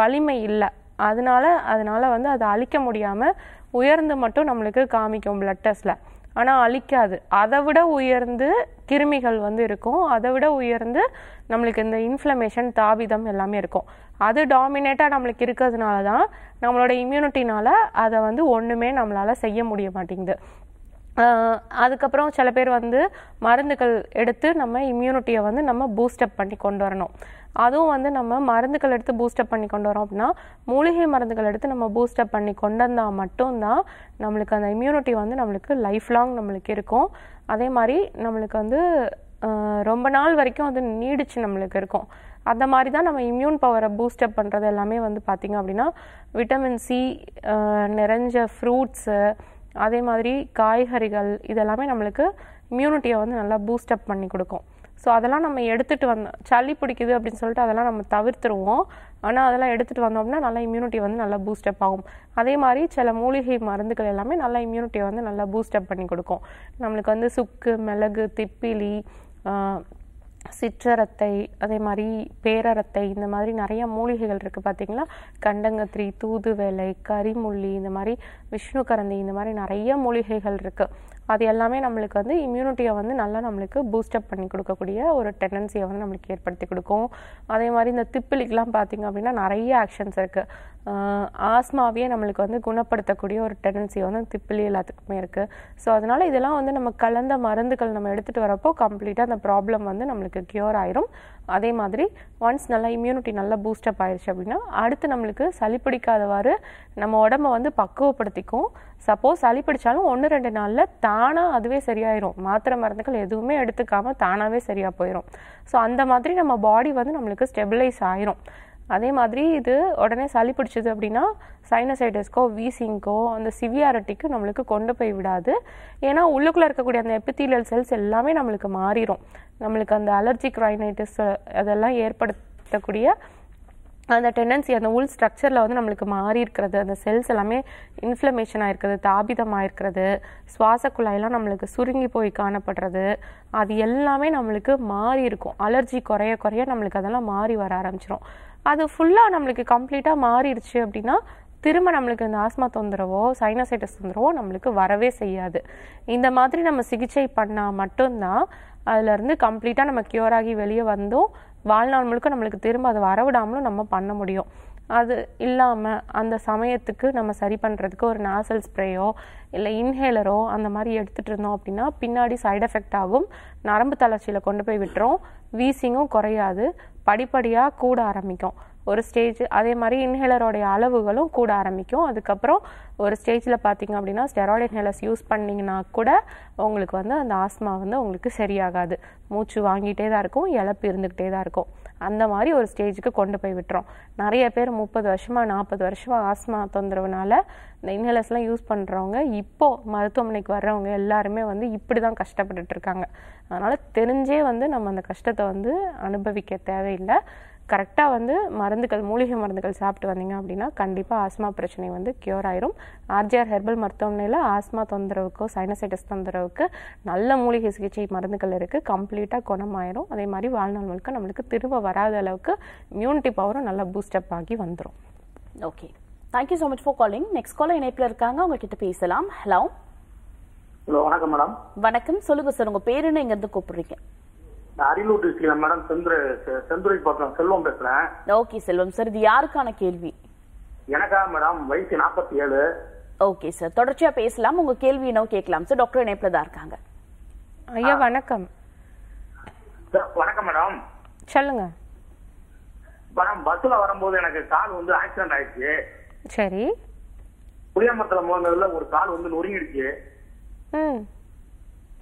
[SPEAKER 2] வலிமை இல்லை அதனால அதனால் வந்து அதை அழிக்க முடியாமல் உயர்ந்து மட்டும் நம்மளுக்கு காமிக்கும் பிளட் டெஸ்ட்டில் ஆனால் அழிக்காது அதை விட உயர்ந்து கிருமிகள் வந்து இருக்கும் அதை விட உயர்ந்து நம்மளுக்கு இந்த இன்ஃப்ளமேஷன் தாவிதம் எல்லாமே இருக்கும் அது டாமினேட்டாக நம்மளுக்கு இருக்கிறதுனால தான் நம்மளோட இம்யூனிட்டினால் அதை வந்து ஒன்றுமே நம்மளால் செய்ய முடிய மாட்டேங்குது அதுக்கப்புறம் சில பேர் வந்து மருந்துகள் எடுத்து நம்ம இம்யூனிட்டியை வந்து நம்ம பூஸ்டப் பண்ணி கொண்டு வரணும் அதுவும் வந்து நம்ம மருந்துகள் எடுத்து பூஸ்டப் பண்ணி கொண்டு வரோம் அப்படின்னா மூலிகை மருந்துகள் எடுத்து நம்ம பூஸ்டப் பண்ணி கொண்டு வந்தால் மட்டும்தான் நம்மளுக்கு அந்த இம்யூனிட்டி வந்து நம்மளுக்கு லைஃப் லாங் நம்மளுக்கு இருக்கும் அதே மாதிரி நம்மளுக்கு வந்து ரொம்ப நாள் வரைக்கும் அது நீடிச்சு நம்மளுக்கு இருக்கும் அந்த மாதிரி தான் நம்ம இம்யூன் பவரை பூஸ்டப் பண்ணுறது எல்லாமே வந்து பார்த்திங்க அப்படின்னா விட்டமின் சி நிறைஞ்ச ஃப்ரூட்ஸு அதே மாதிரி காய்கறிகள் இதெல்லாமே நம்மளுக்கு இம்யூனிட்டியை வந்து நல்லா பூஸ்டப் பண்ணி கொடுக்கும் ஸோ அதெல்லாம் நம்ம எடுத்துகிட்டு வந்தோம் சளி பிடிக்குது அப்படின்னு சொல்லிட்டு அதெல்லாம் நம்ம தவிர்த்துருவோம் ஆனால் அதெல்லாம் எடுத்துகிட்டு வந்தோம்னா நல்லா இம்யூனிட்டி வந்து நல்லா பூஸ்டப் ஆகும் அதே மாதிரி சில மூலிகை மருந்துகள் எல்லாமே நல்லா இம்யூனிட்டியை வந்து நல்லா பூஸ்டப் பண்ணி கொடுக்கும் நம்மளுக்கு வந்து சுக்கு மிளகு திப்பிலி சிற்றரத்தை அதே மாதிரி பேரரத்தை இந்த மாதிரி நிறைய மூலிகைகள் இருக்குது பார்த்தீங்களா கண்டங்கத்திரி தூதுவேலை கரிமுள்ளி இந்த மாதிரி விஷ்ணுகரந்தி இந்த மாதிரி நிறைய மூலிகைகள் இருக்குது அது எல்லாமே நம்மளுக்கு வந்து இம்யூனிட்டியை வந்து நல்லா நம்மளுக்கு பூஸ்டப் பண்ணி கொடுக்கக்கூடிய ஒரு டெண்டன்சியை வந்து நம்மளுக்கு ஏற்படுத்தி கொடுக்கும் அதே மாதிரி இந்த திப்பிலிக்கெலாம் பார்த்திங்க அப்படின்னா நிறைய ஆக்ஷன்ஸ் இருக்குது ஆஸ்மாவே நம்மளுக்கு வந்து குணப்படுத்தக்கூடிய ஒரு டெண்டன்சி வந்து திப்பிலி எல்லாத்துக்குமே இருக்குது ஸோ அதனால் இதெல்லாம் வந்து நம்ம கலந்த மருந்துகள் நம்ம எடுத்துகிட்டு வரப்போ கம்ப்ளீட்டாக அந்த ப்ராப்ளம் வந்து நம்மளுக்கு க்யூர் ஆயிரும் அதே மாதிரி ஒன்ஸ் நல்லா இம்யூனிட்டி நல்லா பூஸ்டப் ஆயிடுச்சு அப்படின்னா அடுத்து நம்மளுக்கு சளி பிடிக்காதவாறு நம்ம உடம்ப வந்து பக்குவப்படுத்திக்கும் சப்போஸ் சளி பிடிச்சாலும் ஒன்று ரெண்டு நாளில் தானாக அதுவே சரியாயிரும் மாத்திரை மருந்துகள் எதுவுமே எடுத்துக்காமல் தானாகவே சரியாக போயிடும் ஸோ அந்த மாதிரி நம்ம பாடி வந்து நம்மளுக்கு ஸ்டெபிலைஸ் ஆயிரும் அதே மாதிரி இது உடனே சளி பிடிச்சது அப்படின்னா சைனசைட்டிஸ்க்கோ வீசிங்கோ அந்த சிவியாரிட்டிக்கு நம்மளுக்கு கொண்டு போய் விடாது ஏன்னா உள்ளுக்குள்ளே இருக்கக்கூடிய அந்த எபித்தீலியல் செல்ஸ் எல்லாமே நம்மளுக்கு மாறிடும் நம்மளுக்கு அந்த அலர்ஜி க்ரைனைட்டிஸ் அதெல்லாம் ஏற்படுத்தக்கூடிய அந்த டெண்டன்சி அந்த உள் ஸ்ட்ரக்சரில் வந்து நம்மளுக்கு மாறி இருக்கிறது அந்த செல்ஸ் எல்லாமே இன்ஃப்ளமேஷன் ஆகிருக்கிறது தாபிதமாக இருக்கிறது சுவாச குழாயெல்லாம் நம்மளுக்கு சுருங்கி போய் காணப்படுறது அது எல்லாமே நம்மளுக்கு மாறி இருக்கும் அலர்ஜி குறைய குறைய நம்மளுக்கு அதெல்லாம் மாறி வர ஆரம்பிச்சிடும் அது ஃபுல்லாக நம்மளுக்கு கம்ப்ளீட்டாக மாறிடுச்சு அப்படின்னா திரும்ப நம்மளுக்கு இந்த ஆஸ்மா தொந்தரவோ சைனசைட்டஸ் தொந்தரவோ நம்மளுக்கு வரவே செய்யாது இந்த மாதிரி நம்ம சிகிச்சை பண்ணால் மட்டும்தான் அதுலேருந்து கம்ப்ளீட்டாக நம்ம கியூர் ஆகி வெளியே வந்தும் வாழ்நாள் முழுக்க நம்மளுக்கு திரும்ப அதை வரவிடாமலும் நம்ம பண்ண முடியும் அது இல்லாமல் அந்த சமயத்துக்கு நம்ம சரி பண்ணுறதுக்கு ஒரு நாசல் ஸ்ப்ரேயோ இல்லை இன்ஹேலரோ அந்த மாதிரி எடுத்துகிட்டு இருந்தோம் அப்படின்னா பின்னாடி சைடு எஃபெக்ட் ஆகும் நரம்பு தளர்ச்சியில் கொண்டு போய் விட்டுரும் வீசிங்கும் குறையாது படிப்படியாக கூட ஆரம்பிக்கும் ஒரு ஸ்டேஜ் அதே மாதிரி இன்ஹேலருடைய அளவுகளும் கூட ஆரம்பிக்கும் அதுக்கப்புறம் ஒரு ஸ்டேஜில் பார்த்தீங்க அப்படின்னா ஸ்டெராய்டு இன்ஹேலர்ஸ் யூஸ் பண்ணிங்கன்னா கூட உங்களுக்கு வந்து அந்த ஆஸ்மா வந்து உங்களுக்கு சரியாகாது மூச்சு வாங்கிட்டே தான் இருக்கும் இழப்பு இருந்துக்கிட்டே தான் இருக்கும் அந்த மாதிரி ஒரு ஸ்டேஜுக்கு கொண்டு போய் விட்டுரும் நிறைய பேர் முப்பது வருஷமாக நாற்பது வருஷமாக ஆஸ்மா தொந்தரவுனால இந்த இன்ஹேலர்ஸ்லாம் யூஸ் பண்ணுறவங்க இப்போது மருத்துவமனைக்கு வர்றவங்க எல்லாருமே வந்து இப்படி தான் கஷ்டப்பட்டுட்ருக்காங்க அதனால் தெரிஞ்சே வந்து நம்ம அந்த கஷ்டத்தை வந்து அனுபவிக்க தேவையில்லை கரெக்டாக வந்து மருந்துகள் மூலிகை மருந்துகள் சாப்பிட்டு வந்தீங்க அப்படின்னா கண்டிப்பாக ஆஸ்மா பிரச்சனை வந்து க்யூர் ஆயிரும் ஆர்ஜிஆர் ஹெர்பல் மருத்துவமனையில் ஆஸ்மா தொந்தரவுக்கோ சைனசைட்டஸ் தொந்தரவுக்கு நல்ல மூலிகை சிகிச்சை மருந்துகள் இருக்குது கம்ப்ளீட்டாக குணமாயிரும் அதே மாதிரி வாழ்நாள் முழுக்க நம்மளுக்கு திரும்ப வராத அளவுக்கு இம்யூனிட்டி பவரும் நல்லா பூஸ்டப் ஆகி வந்துடும் okay thank you so much for calling next காலம் இணைப்பில் இருக்காங்க உங்ககிட்ட பேசலாம் ஹலோ
[SPEAKER 1] ஹலோ வணக்கம் மேடம் வணக்கம் சொல்லுங்க சார் உங்க பேர் என்ன இங்க இருந்து கூப்பிடுறீங்க
[SPEAKER 4] அரியலூர் டிஸ்ட்ரிக்ட்ல மேடம் செந்துரை செந்துரை பக்கம் செல்வம் பேசுறேன்
[SPEAKER 1] ஓகே செல்வம் சார் இது யாருக்கான கேள்வி எனக்கா மேடம் வயசு நாற்பத்தி ஏழு ஓகே சார் தொடர்ச்சியா பேசலாம் உங்க கேள்வி என்ன கேட்கலாம் சார் டாக்டர் இணைப்புல தான் இருக்காங்க ஐயா வணக்கம்
[SPEAKER 4] வணக்கம் மேடம் சொல்லுங்க மேடம் பஸ்ல வரும்போது எனக்கு கால் வந்து ஆக்சிடென்ட் ஆயிடுச்சு சரி புளியமரத்துல போனதுல ஒரு கால் வந்து நொறுங்கிடுச்சு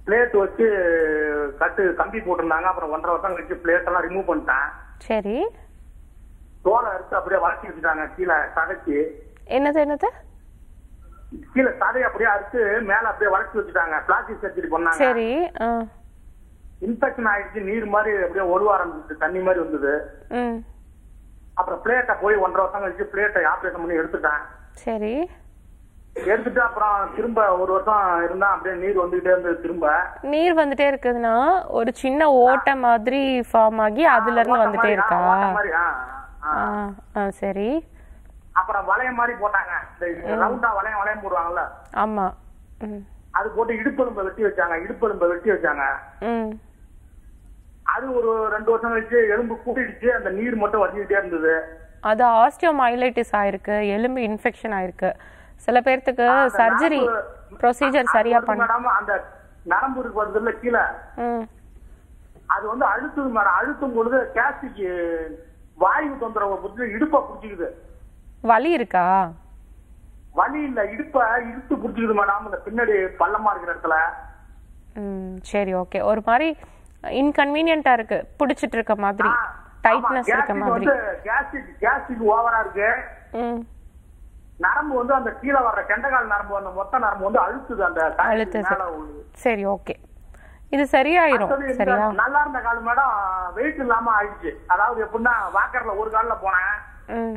[SPEAKER 4] பிளேட் வச்சு கட்டு கம்பி போட்டிருந்தாங்க அப்புறம் ஒன்றரை வருஷம் கழிச்சு பிளேட் எல்லாம் ரிமூவ் பண்ணிட்டேன் சரி தோலை எடுத்து அப்படியே வளர்ச்சி வச்சுட்டாங்க கீழே சதைச்சு
[SPEAKER 2] என்னது என்னது கீழே சதையை அப்படியே அறுத்து
[SPEAKER 4] மேல அப்படியே வளர்ச்சி வச்சுட்டாங்க பிளாஸ்டிக் சர்ஜரி பண்ணாங்க
[SPEAKER 2] சரி இன்ஃபெக்ஷன் ஆயிடுச்சு
[SPEAKER 4] நீர் மாதிரி அப்படியே ஒழுவ ஆரம்பிச்சு தண்ணி மாதிரி வந்தது அப்புறம் பிளேட்டை போய் ஒன்றரை வருஷம் கழிச்சு பிளேட்டை ஆப்ரேஷன் பண்ணி எடுத்துட்டேன் சரி எடுத்துட்டு அப்புறம் திரும்ப ஒரு வருஷம் இருந்தா அப்படியே நீர் வந்துகிட்டே இருந்தது திரும்ப
[SPEAKER 2] நீர் வந்துட்டே இருக்குதுன்னா ஒரு சின்ன ஓட்டை மாதிரி ஃபார்ம் ஆகி அதுல இருந்து வந்துட்டே இருக்கா சரி
[SPEAKER 4] அப்புறம் வளையம் மாதிரி போட்டாங்க ரவுண்டா வளையம் வளையம் போடுவாங்கல்ல ஆமா அது போட்டு இடுப்பெலும்ப வெட்டி வச்சாங்க இடுப்பெலும்ப வெட்டி வச்சாங்க அது ஒரு ரெண்டு வருஷம் கழிச்சு எலும்பு கூட்டிடுச்சு அந்த நீர் மட்டும் வசிக்கிட்டே இருந்தது
[SPEAKER 2] அது ஆஸ்டியோமைலைட்டிஸ் ஆயிருக்கு எலும்பு இன்ஃபெக்ஷன் ஆயிருக்கு சில பேர்த்துக்கு சர்ஜரி ப்ரொசீஜர் சரியா பண்ணாம
[SPEAKER 4] அந்த நரம்பு இருக்கு வருதுல்ல கீழே அது வந்து அழுத்துது மேடம் அழுத்தும் பொழுது கேஸ்டிக்கு வாயு தொந்தரவு புரிஞ்சு இடுப்ப புடிச்சுக்குது வலி இருக்கா வலி இல்ல இடுப்ப இழுத்து புடிச்சுக்குது மேடம் இந்த பின்னாடி பள்ளமா இருக்கிற இடத்துல
[SPEAKER 2] சரி ஓகே ஒரு மாதிரி இன்கன்வீனியன்ட்டா இருக்கு பிடிச்சிட்டு இருக்க மாதிரி டைட்னஸ் இருக்க மாதிரி
[SPEAKER 4] கேஸ்டிக் கேஸ்டிக் ஓவரா இருக்கு நரம்பு வந்து அந்த கீழே வர்ற கெண்டகால் நரம்பு அந்த மொத்த நரம்பு வந்து அழுத்துது அந்த அழுத்து
[SPEAKER 2] சரி ஓகே இது சரியாயிரும் சரியா
[SPEAKER 4] நல்லா இருந்த கால் மேடம் வெயிட் இல்லாம ஆயிடுச்சு அதாவது எப்படின்னா வாக்கர்ல ஒரு கால்ல போனேன்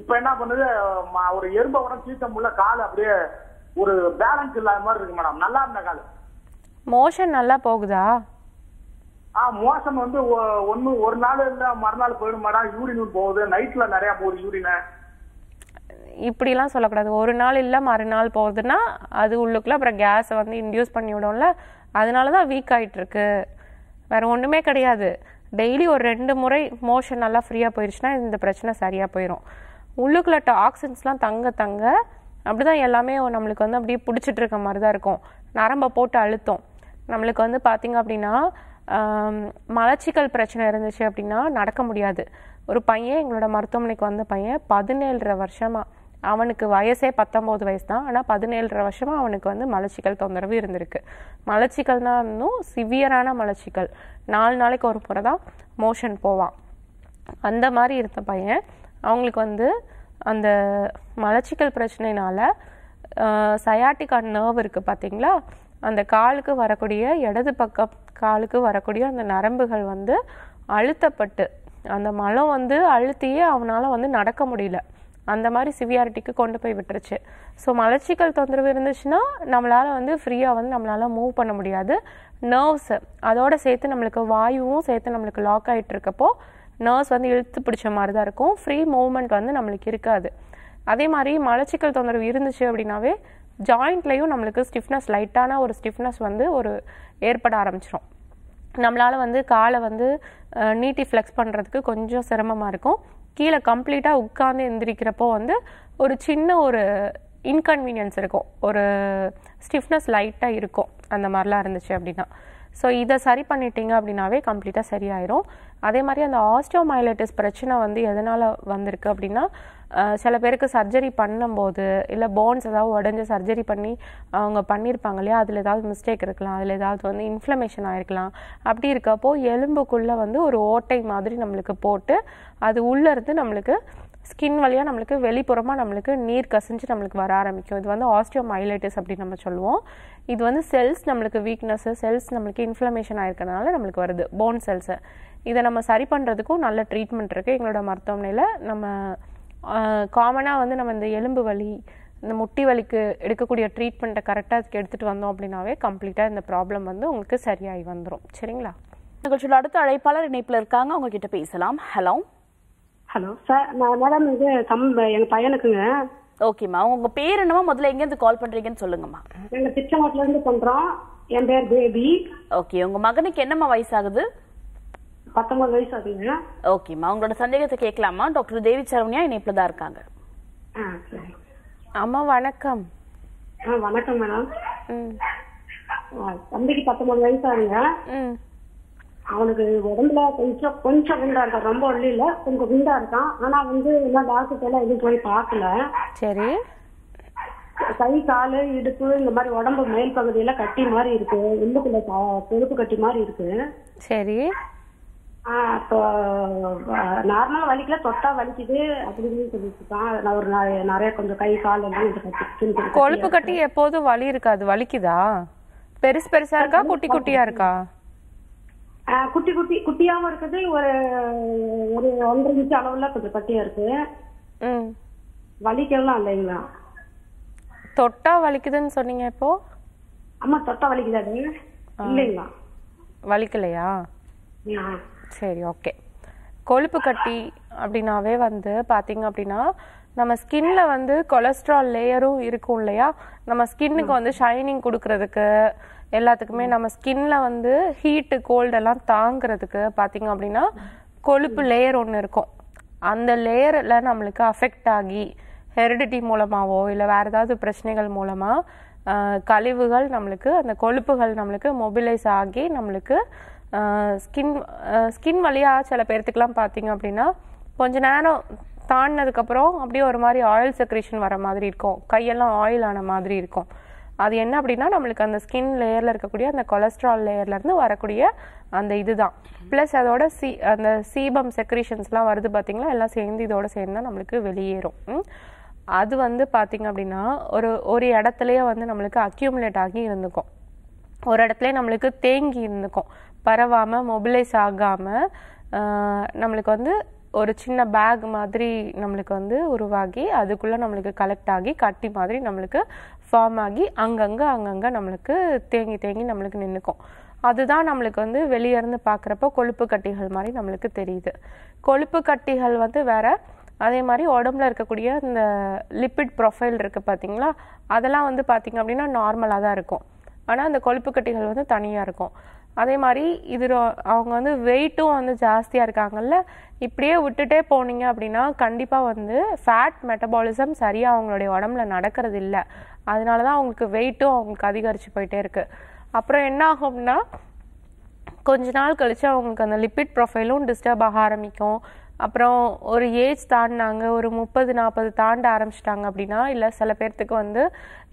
[SPEAKER 4] இப்ப என்ன பண்ணுது ஒரு எறும்ப உடனே சீத்த உள்ள கால் அப்படியே ஒரு பேலன்ஸ் இல்லாத மாதிரி இருக்கு மேடம் நல்லா இருந்த கால்
[SPEAKER 2] மோஷன் நல்லா போகுதா
[SPEAKER 4] ஆ மோஷன் வந்து ஒன்னு ஒரு நாள் இல்ல மறுநாள் போயிடும் மேடம் யூரின் போகுது நைட்ல நிறைய போகுது யூரின்
[SPEAKER 2] இப்படிலாம் சொல்லக்கூடாது ஒரு நாள் இல்லை மறுநாள் போகுதுன்னா அது உள்ளுக்குள்ளே அப்புறம் கேஸை வந்து இன்டியூஸ் பண்ணி விடும்ல அதனால தான் வீக் ஆகிட்டுருக்கு வேறு ஒன்றுமே கிடையாது டெய்லி ஒரு ரெண்டு முறை மோஷன் நல்லா ஃப்ரீயாக போயிடுச்சுன்னா இந்த பிரச்சனை சரியாக போயிடும் உள்ளுக்குள்ள டாக்ஸின்ஸ்லாம் தங்க தங்க அப்படி தான் எல்லாமே நம்மளுக்கு வந்து அப்படியே பிடிச்சிட்டு இருக்க மாதிரி தான் இருக்கும் நரம்பை போட்டு அழுத்தம் நம்மளுக்கு வந்து பார்த்திங்க அப்படின்னா மலச்சிக்கல் பிரச்சனை இருந்துச்சு அப்படின்னா நடக்க முடியாது ஒரு பையன் எங்களோட மருத்துவமனைக்கு வந்த பையன் பதினேழரை வருஷமாக அவனுக்கு வயசே பத்தொம்போது வயசு தான் ஆனால் பதினேழரை வருஷமாக அவனுக்கு வந்து மலச்சிக்கல் தொந்தரவு இருந்திருக்கு மலச்சிக்கல்னா இன்னும் சிவியரான மலச்சிக்கல் நாலு நாளைக்கு ஒரு முறை தான் மோஷன் போவான் அந்த மாதிரி இருந்த பையன் அவங்களுக்கு வந்து அந்த மலச்சிக்கல் பிரச்சனைனால சயாட்டிக்கா நர்வ் இருக்குது பார்த்தீங்களா அந்த காலுக்கு வரக்கூடிய இடது பக்கம் காலுக்கு வரக்கூடிய அந்த நரம்புகள் வந்து அழுத்தப்பட்டு அந்த மலம் வந்து அழுத்தியே அவனால் வந்து நடக்க முடியல அந்த மாதிரி சிவியாரிட்டிக்கு கொண்டு போய் விட்டுருச்சு ஸோ மலச்சிக்கல் தொந்தரவு இருந்துச்சுன்னா நம்மளால் வந்து ஃப்ரீயாக வந்து நம்மளால் மூவ் பண்ண முடியாது நர்வ்ஸு அதோடு சேர்த்து நம்மளுக்கு வாயுவும் சேர்த்து நம்மளுக்கு லாக் ஆகிட்டு இருக்கப்போ நர்வ்ஸ் வந்து இழுத்து பிடிச்ச மாதிரி தான் இருக்கும் ஃப்ரீ மூவ்மெண்ட் வந்து நம்மளுக்கு இருக்காது அதே மாதிரி மலச்சிக்கல் தொந்தரவு இருந்துச்சு அப்படின்னாவே ஜாயிண்ட்லேயும் நம்மளுக்கு ஸ்டிஃப்னஸ் லைட்டான ஒரு ஸ்டிஃப்னஸ் வந்து ஒரு ஏற்பட ஆரம்பிச்சிடும் நம்மளால் வந்து காலை வந்து நீட்டி ஃப்ளெக்ஸ் பண்ணுறதுக்கு கொஞ்சம் சிரமமாக இருக்கும் கீழே கம்ப்ளீட்டாக உட்காந்து எந்திரிக்கிறப்போ வந்து ஒரு சின்ன ஒரு இன்கன்வீனியன்ஸ் இருக்கும் ஒரு ஸ்டிஃப்னஸ் லைட்டாக இருக்கும் அந்த மாதிரிலாம் இருந்துச்சு அப்படின்னா ஸோ இதை சரி பண்ணிட்டீங்க அப்படின்னாவே கம்ப்ளீட்டாக சரியாயிரும் அதே மாதிரி அந்த ஆஸ்டியோமைலட்டிஸ் பிரச்சனை வந்து எதனால் வந்திருக்கு அப்படின்னா சில பேருக்கு சர்ஜரி பண்ணும்போது இல்லை போன்ஸ் ஏதாவது உடஞ்சி சர்ஜரி பண்ணி அவங்க பண்ணியிருப்பாங்க இல்லையா அதில் ஏதாவது மிஸ்டேக் இருக்கலாம் அதில் ஏதாவது வந்து இன்ஃப்ளமேஷன் ஆகிருக்கலாம் அப்படி இருக்கப்போ எலும்புக்குள்ளே வந்து ஒரு ஓட்டை மாதிரி நம்மளுக்கு போட்டு அது உள்ளேருந்து நம்மளுக்கு ஸ்கின் வழியாக நம்மளுக்கு வெளிப்புறமாக நம்மளுக்கு நீர் கசிஞ்சு நம்மளுக்கு வர ஆரம்பிக்கும் இது வந்து ஆஸ்டியோமைலைட்டிஸ் அப்படின்னு நம்ம சொல்லுவோம் இது வந்து செல்ஸ் நம்மளுக்கு வீக்னஸ்ஸு செல்ஸ் நம்மளுக்கு இன்ஃப்ளமேஷன் ஆயிருக்கனால நம்மளுக்கு வருது போன் செல்ஸு இதை நம்ம சரி பண்ணுறதுக்கும் நல்ல ட்ரீட்மெண்ட் இருக்குது எங்களோட மருத்துவமனையில் நம்ம காமனாக வந்து நம்ம இந்த எலும்பு வலி இந்த முட்டி வலிக்கு எடுக்கக்கூடிய ட்ரீட்மெண்ட்டை கரெக்டாக அதுக்கு எடுத்துகிட்டு வந்தோம் அப்படின்னாவே கம்ப்ளீட்டாக இந்த ப்ராப்ளம் வந்து உங்களுக்கு சரியாகி வந்துடும் சரிங்களா நிகழ்ச்சியில் அடுத்த அழைப்பாளர் இணைப்பில் இருக்காங்க அவங்க கிட்ட பேசலாம் ஹலோ
[SPEAKER 3] ஹலோ சார் நான்
[SPEAKER 2] மேடம்
[SPEAKER 1] இது தம் எங்கள் பையனுக்குங்க ஓகேம்மா உங்க பேர் என்னமா முதல்ல எங்க இருந்து கால் பண்றீங்கன்னு சொல்லுங்கம்மா நாங்க திட்டவட்டல இருந்து பண்றோம் என் பேர் பேபி ஓகே உங்க மகனுக்கு என்னம்மா வயசாகுது பத்தொன்பது வயசு ஆகுதுங்க ஓகேம்மா உங்களோட சந்தேகத்தை கேட்கலாமா டாக்டர் தேவி சரவணியா இணைப்புல தான் இருக்காங்க அம்மா வணக்கம் வணக்கம்
[SPEAKER 3] மேடம் தம்பிக்கு பத்தொன்பது வயசு ஆகுங்க அவனுக்கு உடம்புல கொஞ்சம் கொஞ்சம் குண்டா இருக்கான் ரொம்ப ஒல்லி இல்ல கொஞ்சம் குண்டா இருக்கான் ஆனா வந்து எல்லாம் டாக்டர் எல்லாம் எதுவும் போய் பார்க்கல சரி கை கால் இடுப்பு இந்த மாதிரி உடம்பு மேல் பகுதியில கட்டி மாதிரி இருக்கு உள்ளுக்குள்ள கொழுப்பு கட்டி மாதிரி இருக்கு சரி இப்போ நார்மலா வலிக்கல தொட்டா வலிக்குது அப்படின்னு சொல்லிட்டு இருக்கான் ஒரு நிறைய கொஞ்சம் கை கால் எல்லாம் கொழுப்பு
[SPEAKER 2] கட்டி எப்போதும் வலி இருக்காது வலிக்குதா பெருசு பெருசா இருக்கா குட்டி குட்டியா இருக்கா குட்டி குட்டி குட்டியாவும் இருக்குது ஒரு ஒரு ஒன்றரை இன்ச்சு அளவுல கொஞ்சம் பட்டியா இருக்கு வலிக்கலாம் இல்லைங்களா தொட்டா வலிக்குதுன்னு சொன்னீங்க இப்போ அம்மா தொட்டா இல்லைங்களா வலிக்கலையா சரி ஓகே கொழுப்பு கட்டி அப்படின்னாவே வந்து பார்த்தீங்க அப்படின்னா நம்ம ஸ்கின்ல வந்து கொலஸ்ட்ரால் லேயரும் இருக்கும் இல்லையா நம்ம ஸ்கின்னுக்கு வந்து ஷைனிங் கொடுக்கறதுக்கு எல்லாத்துக்குமே நம்ம ஸ்கின்ல வந்து ஹீட்டு கோல்டெல்லாம் தாங்கிறதுக்கு பார்த்தீங்க அப்படின்னா கொழுப்பு லேயர் ஒன்று இருக்கும் அந்த லேயரில் நம்மளுக்கு அஃபெக்ட் ஆகி ஹெரிடிட்டி மூலமாகவோ இல்லை வேறு ஏதாவது பிரச்சனைகள் மூலமாக கழிவுகள் நம்மளுக்கு அந்த கொழுப்புகள் நம்மளுக்கு மொபிலைஸ் ஆகி நம்மளுக்கு ஸ்கின் ஸ்கின் வழியாக சில பேர்த்துக்கெலாம் பார்த்தீங்க அப்படின்னா கொஞ்ச நேரம் தாண்டினதுக்கப்புறம் அப்படியே ஒரு மாதிரி ஆயில் செக்ரேஷன் வர மாதிரி இருக்கும் கையெல்லாம் ஆயில் ஆன மாதிரி இருக்கும் அது என்ன அப்படின்னா நம்மளுக்கு அந்த ஸ்கின் லேயரில் இருக்கக்கூடிய அந்த கொலஸ்ட்ரால் லேயர்லேருந்து வரக்கூடிய அந்த இதுதான் ப்ளஸ் அதோட சி அந்த சீபம் செக்ரீஷன்ஸ்லாம் வருது பார்த்திங்களா எல்லாம் சேர்ந்து இதோட சேர்ந்து தான் நம்மளுக்கு வெளியேறும் அது வந்து பார்த்திங்க அப்படின்னா ஒரு ஒரு இடத்துலையே வந்து நம்மளுக்கு அக்யூமுலேட் ஆகி இருந்துக்கும் ஒரு இடத்துல நம்மளுக்கு தேங்கி இருந்துக்கும் பரவாமல் மொபிலைஸ் ஆகாமல் நம்மளுக்கு வந்து ஒரு சின்ன பேக் மாதிரி நம்மளுக்கு வந்து உருவாகி அதுக்குள்ளே நம்மளுக்கு கலெக்ட் ஆகி கட்டி மாதிரி நம்மளுக்கு ஃபார்ம் ஆகி அங்கங்கே அங்கங்கே நம்மளுக்கு தேங்கி தேங்கி நம்மளுக்கு நின்றுக்கும் அதுதான் நம்மளுக்கு வந்து வெளியேருந்து பார்க்குறப்ப கொழுப்பு கட்டிகள் மாதிரி நம்மளுக்கு தெரியுது கொழுப்பு கட்டிகள் வந்து வேறு அதே மாதிரி உடம்புல இருக்கக்கூடிய இந்த லிப்பிட் ப்ரொஃபைல் இருக்குது பார்த்தீங்களா அதெல்லாம் வந்து பார்த்திங்க அப்படின்னா நார்மலாக தான் இருக்கும் ஆனால் அந்த கொழுப்பு கட்டிகள் வந்து தனியாக இருக்கும் அதே மாதிரி இது அவங்க வந்து வெயிட்டும் வந்து ஜாஸ்தியாக இருக்காங்கல்ல இப்படியே விட்டுட்டே போனீங்க அப்படின்னா கண்டிப்பாக வந்து ஃபேட் மெட்டபாலிசம் சரியாக அவங்களுடைய உடம்புல நடக்கிறது இல்லை அதனால தான் அவங்களுக்கு வெயிட்டும் அவங்களுக்கு அதிகரித்து போயிட்டே இருக்குது அப்புறம் என்ன ஆகும்னா கொஞ்ச நாள் கழித்து அவங்களுக்கு அந்த லிப்பிட் ப்ரொஃபைலும் டிஸ்டர்ப் ஆக ஆரம்பிக்கும் அப்புறம் ஒரு ஏஜ் தாண்டினாங்க ஒரு முப்பது நாற்பது தாண்ட ஆரம்பிச்சிட்டாங்க அப்படின்னா இல்லை சில பேர்த்துக்கு வந்து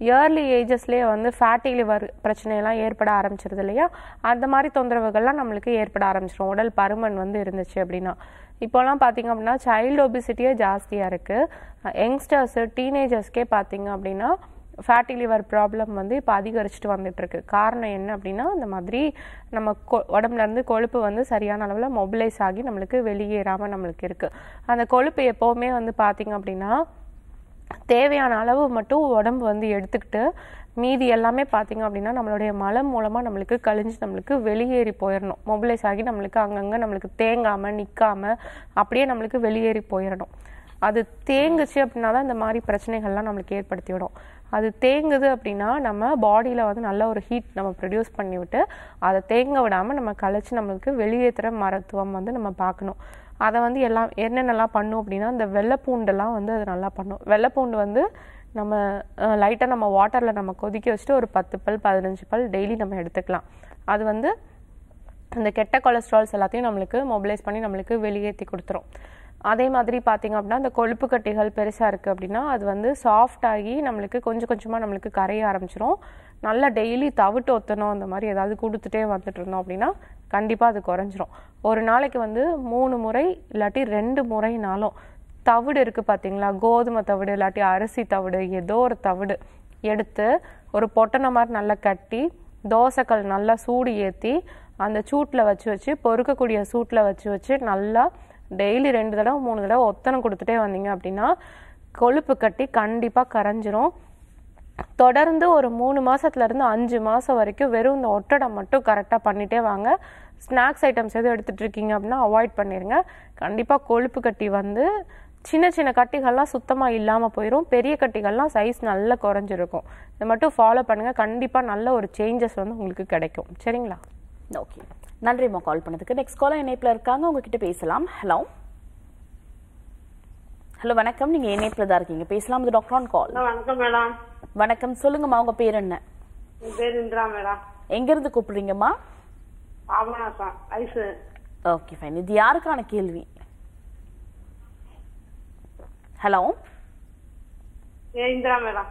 [SPEAKER 2] இயர்லி ஏஜஸ்லேயே வந்து ஃபேட்டி லிவர் பிரச்சனையெல்லாம் ஏற்பட ஆரம்பிச்சிருது இல்லையா அந்த மாதிரி தொந்தரவுகள்லாம் நம்மளுக்கு ஏற்பட ஆரம்பிச்சிடும் உடல் பருமன் வந்து இருந்துச்சு அப்படின்னா இப்போலாம் பார்த்திங்க அப்படின்னா சைல்டு ஒபிசிட்டியே ஜாஸ்தியாக இருக்குது யங்ஸ்டர்ஸு டீனேஜர்ஸ்க்கே பார்த்திங்க அப்படின்னா ஃபேட்டி லிவர் ப்ராப்ளம் வந்து இப்போ அதிகரிச்சுட்டு வந்துட்டுருக்கு காரணம் என்ன அப்படின்னா அந்த மாதிரி நம்ம கொ உடம்புலேருந்து கொழுப்பு வந்து சரியான அளவில் மொபிலைஸ் ஆகி நம்மளுக்கு வெளியேறாமல் நம்மளுக்கு இருக்குது அந்த கொழுப்பு எப்போவுமே வந்து பார்த்திங்க அப்படின்னா தேவையான அளவு மட்டும் உடம்பு வந்து எடுத்துக்கிட்டு மீதி எல்லாமே பார்த்திங்க அப்படின்னா நம்மளுடைய மலம் மூலமாக நம்மளுக்கு கழிஞ்சு நம்மளுக்கு வெளியேறி போயிடணும் மொபிலைஸ் ஆகி நம்மளுக்கு அங்கங்கே நம்மளுக்கு தேங்காமல் நிற்காமல் அப்படியே நம்மளுக்கு வெளியேறி போயிடணும் அது தேங்குச்சு அப்படின்னா தான் இந்த மாதிரி பிரச்சனைகள்லாம் நம்மளுக்கு ஏற்படுத்திவிடும் அது தேங்குது அப்படின்னா நம்ம பாடியில் வந்து நல்ல ஒரு ஹீட் நம்ம ப்ரொடியூஸ் பண்ணிவிட்டு அதை தேங்க விடாமல் நம்ம கழிச்சு நம்மளுக்கு வெளியேற்றுற மருத்துவம் வந்து நம்ம பார்க்கணும் அதை வந்து எல்லாம் என்னென்னலாம் பண்ணும் அப்படின்னா இந்த வெள்ளைப்பூண்டெல்லாம் வந்து அது நல்லா பண்ணும் வெள்ளைப்பூண்டு வந்து நம்ம லைட்டாக நம்ம வாட்டரில் நம்ம கொதிக்க வச்சுட்டு ஒரு பத்து பல் பதினஞ்சு பல் டெய்லி நம்ம எடுத்துக்கலாம் அது வந்து அந்த கெட்ட கொலஸ்ட்ரால்ஸ் எல்லாத்தையும் நம்மளுக்கு மொபிலைஸ் பண்ணி நம்மளுக்கு வெளியேற்றி கொடுத்துரும் அதே மாதிரி பார்த்திங்க அப்படின்னா அந்த கொழுப்பு கட்டிகள் பெருசாக இருக்குது அப்படின்னா அது வந்து சாஃப்ட் ஆகி நம்மளுக்கு கொஞ்சம் கொஞ்சமாக நம்மளுக்கு கரைய ஆரம்பிச்சிரும் நல்லா டெய்லி தவிட்டு ஒத்தணும் அந்த மாதிரி ஏதாவது கொடுத்துட்டே வந்துட்டு இருந்தோம் அப்படின்னா கண்டிப்பாக அது குறைஞ்சிரும் ஒரு நாளைக்கு வந்து மூணு முறை இல்லாட்டி ரெண்டு முறைனாலும் தவிடு இருக்குது பார்த்தீங்களா கோதுமை தவிடு இல்லாட்டி அரிசி தவிடு ஏதோ ஒரு தவிடு எடுத்து ஒரு பொட்டனை மாதிரி நல்லா கட்டி தோசைக்கல் நல்லா சூடு ஏற்றி அந்த சூட்டில் வச்சு வச்சு பொறுக்கக்கூடிய சூட்டில் வச்சு வச்சு நல்லா டெய்லி ரெண்டு தடவை மூணு தடவை ஒத்தனை கொடுத்துட்டே வந்தீங்க அப்படின்னா கொழுப்பு கட்டி கண்டிப்பாக கரைஞ்சிரும் தொடர்ந்து ஒரு மூணு மாதத்துலேருந்து அஞ்சு மாதம் வரைக்கும் வெறும் இந்த ஒட்டடம் மட்டும் கரெக்டாக பண்ணிகிட்டே வாங்க ஸ்நாக்ஸ் ஐட்டம்ஸ் எதுவும் எடுத்துகிட்டு இருக்கீங்க அப்படின்னா அவாய்ட் பண்ணிடுங்க கண்டிப்பாக கொழுப்பு கட்டி வந்து சின்ன சின்ன கட்டிகள்லாம் சுத்தமாக இல்லாமல் போயிடும் பெரிய கட்டிகள்லாம் சைஸ் நல்லா குறைஞ்சிருக்கும் இதை மட்டும் ஃபாலோ பண்ணுங்கள் கண்டிப்பாக நல்ல ஒரு சேஞ்சஸ் வந்து உங்களுக்கு கிடைக்கும் சரிங்களா
[SPEAKER 1] ஓகே நன்றிம்மா கால் பண்ணதுக்கு நெக்ஸ்ட் காலம் இணைப்பில் இருக்காங்க உங்ககிட்ட பேசலாம் ஹலோ ஹலோ வணக்கம் நீங்க இணைப்பில் தான் இருக்கீங்க பேசலாம் இது டாக்டர் ஆன் கால் வணக்கம் மேடம் வணக்கம் சொல்லுங்கம்மா உங்க பேர் என்ன
[SPEAKER 5] பேர் இந்திரா மேடம்
[SPEAKER 1] எங்க இருந்து கூப்பிடுறீங்கம்மா ஓகே ஃபைன் இது யாருக்கான கேள்வி ஹலோ இந்திரா மேடம்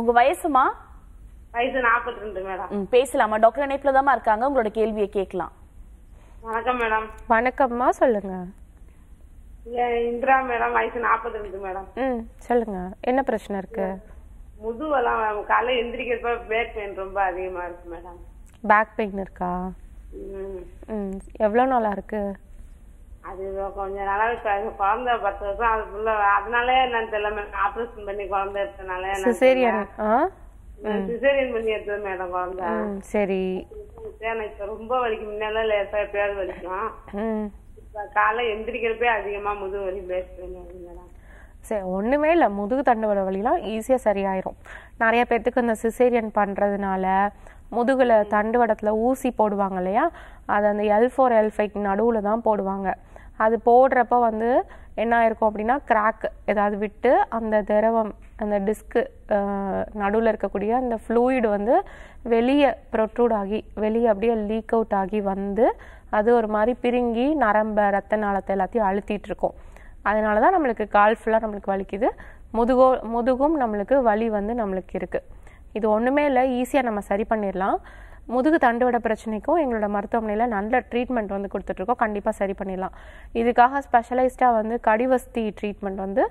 [SPEAKER 1] உங்க வயசுமா
[SPEAKER 5] வயசு நாற்பத்தி ரெண்டு மேடம்
[SPEAKER 1] பேசலாமா டாக்டர் இணைப்புல தான் இருக்காங்க உங்களோட கேள்வியை கேட்கலாம்
[SPEAKER 5] வணக்கம் மேடம்
[SPEAKER 2] வணக்கம்மா சொல்லுங்க
[SPEAKER 5] இந்திரா மேடம் வயசு நாற்பத்தி ரெண்டு மேடம்
[SPEAKER 2] ம் சொல்லுங்க என்ன பிரச்சனை இருக்கு
[SPEAKER 5] முதுவெல்லாம் மேடம் காலைல எந்திரிக்கிறப்ப பேக் பெயின் ரொம்ப அதிகமா இருக்கு மேடம்
[SPEAKER 2] பேக் பெயின் இருக்கா ம் எவ்வளோ நாளா இருக்கு
[SPEAKER 5] அது கொஞ்ச நாளாவே குழந்த பத்து வருஷம் அதுக்குள்ள அதனாலே என்னன்னு தெரியல ஆப்ரேஷன் பண்ணி குழந்தை இருக்கிறதுனால சிசேரியன் சிசேரியன் பண்ணி மேடம் குழந்தை சரி எனக்கு ரொம்ப வலிக்கும் முன்னெல்லாம் லேசா எப்பயாவது வலிக்கும் காலை எந்திரிக்கிறப்பே அதிகமா முதுகு வலி பேசுறீங்க மேடம்
[SPEAKER 2] சரி ஒன்றுமே இல்லை முதுகு தண்டுவட வலிலாம் ஈஸியாக சரியாயிரும் நிறைய பேர்த்துக்கு இந்த சிசேரியன் பண்ணுறதுனால முதுகில் தண்டுவடத்தில் ஊசி போடுவாங்க இல்லையா அது அந்த எல் ஃபோர் எல் ஃபைவ் நடுவில் தான் போடுவாங்க அது போடுறப்ப வந்து என்ன ஆயிருக்கும் அப்படின்னா கிராக் ஏதாவது விட்டு அந்த திரவம் அந்த டிஸ்க்கு நடுவில் இருக்கக்கூடிய அந்த ஃப்ளூயிடு வந்து வெளியே ப்ரொட்ரூட் ஆகி வெளியே அப்படியே லீக் அவுட் ஆகி வந்து அது ஒரு மாதிரி பிரிங்கி நரம்ப ரத்த நாளத்தை எல்லாத்தையும் அழுத்திட்டு இருக்கும் அதனால தான் நம்மளுக்கு கால் ஃபுல்லாக நம்மளுக்கு வலிக்குது முதுகோ முதுகும் நம்மளுக்கு வலி வந்து நம்மளுக்கு இருக்குது இது ஒன்றுமே இல்லை ஈஸியாக நம்ம சரி பண்ணிடலாம் முதுகு தண்டுவட பிரச்சனைக்கும் எங்களோட மருத்துவமனையில் நல்ல ட்ரீட்மெண்ட் வந்து கொடுத்துட்ருக்கோம் கண்டிப்பாக சரி பண்ணிடலாம் இதுக்காக ஸ்பெஷலைஸ்டாக வந்து கடிவஸ்தி ட்ரீட்மெண்ட் வந்து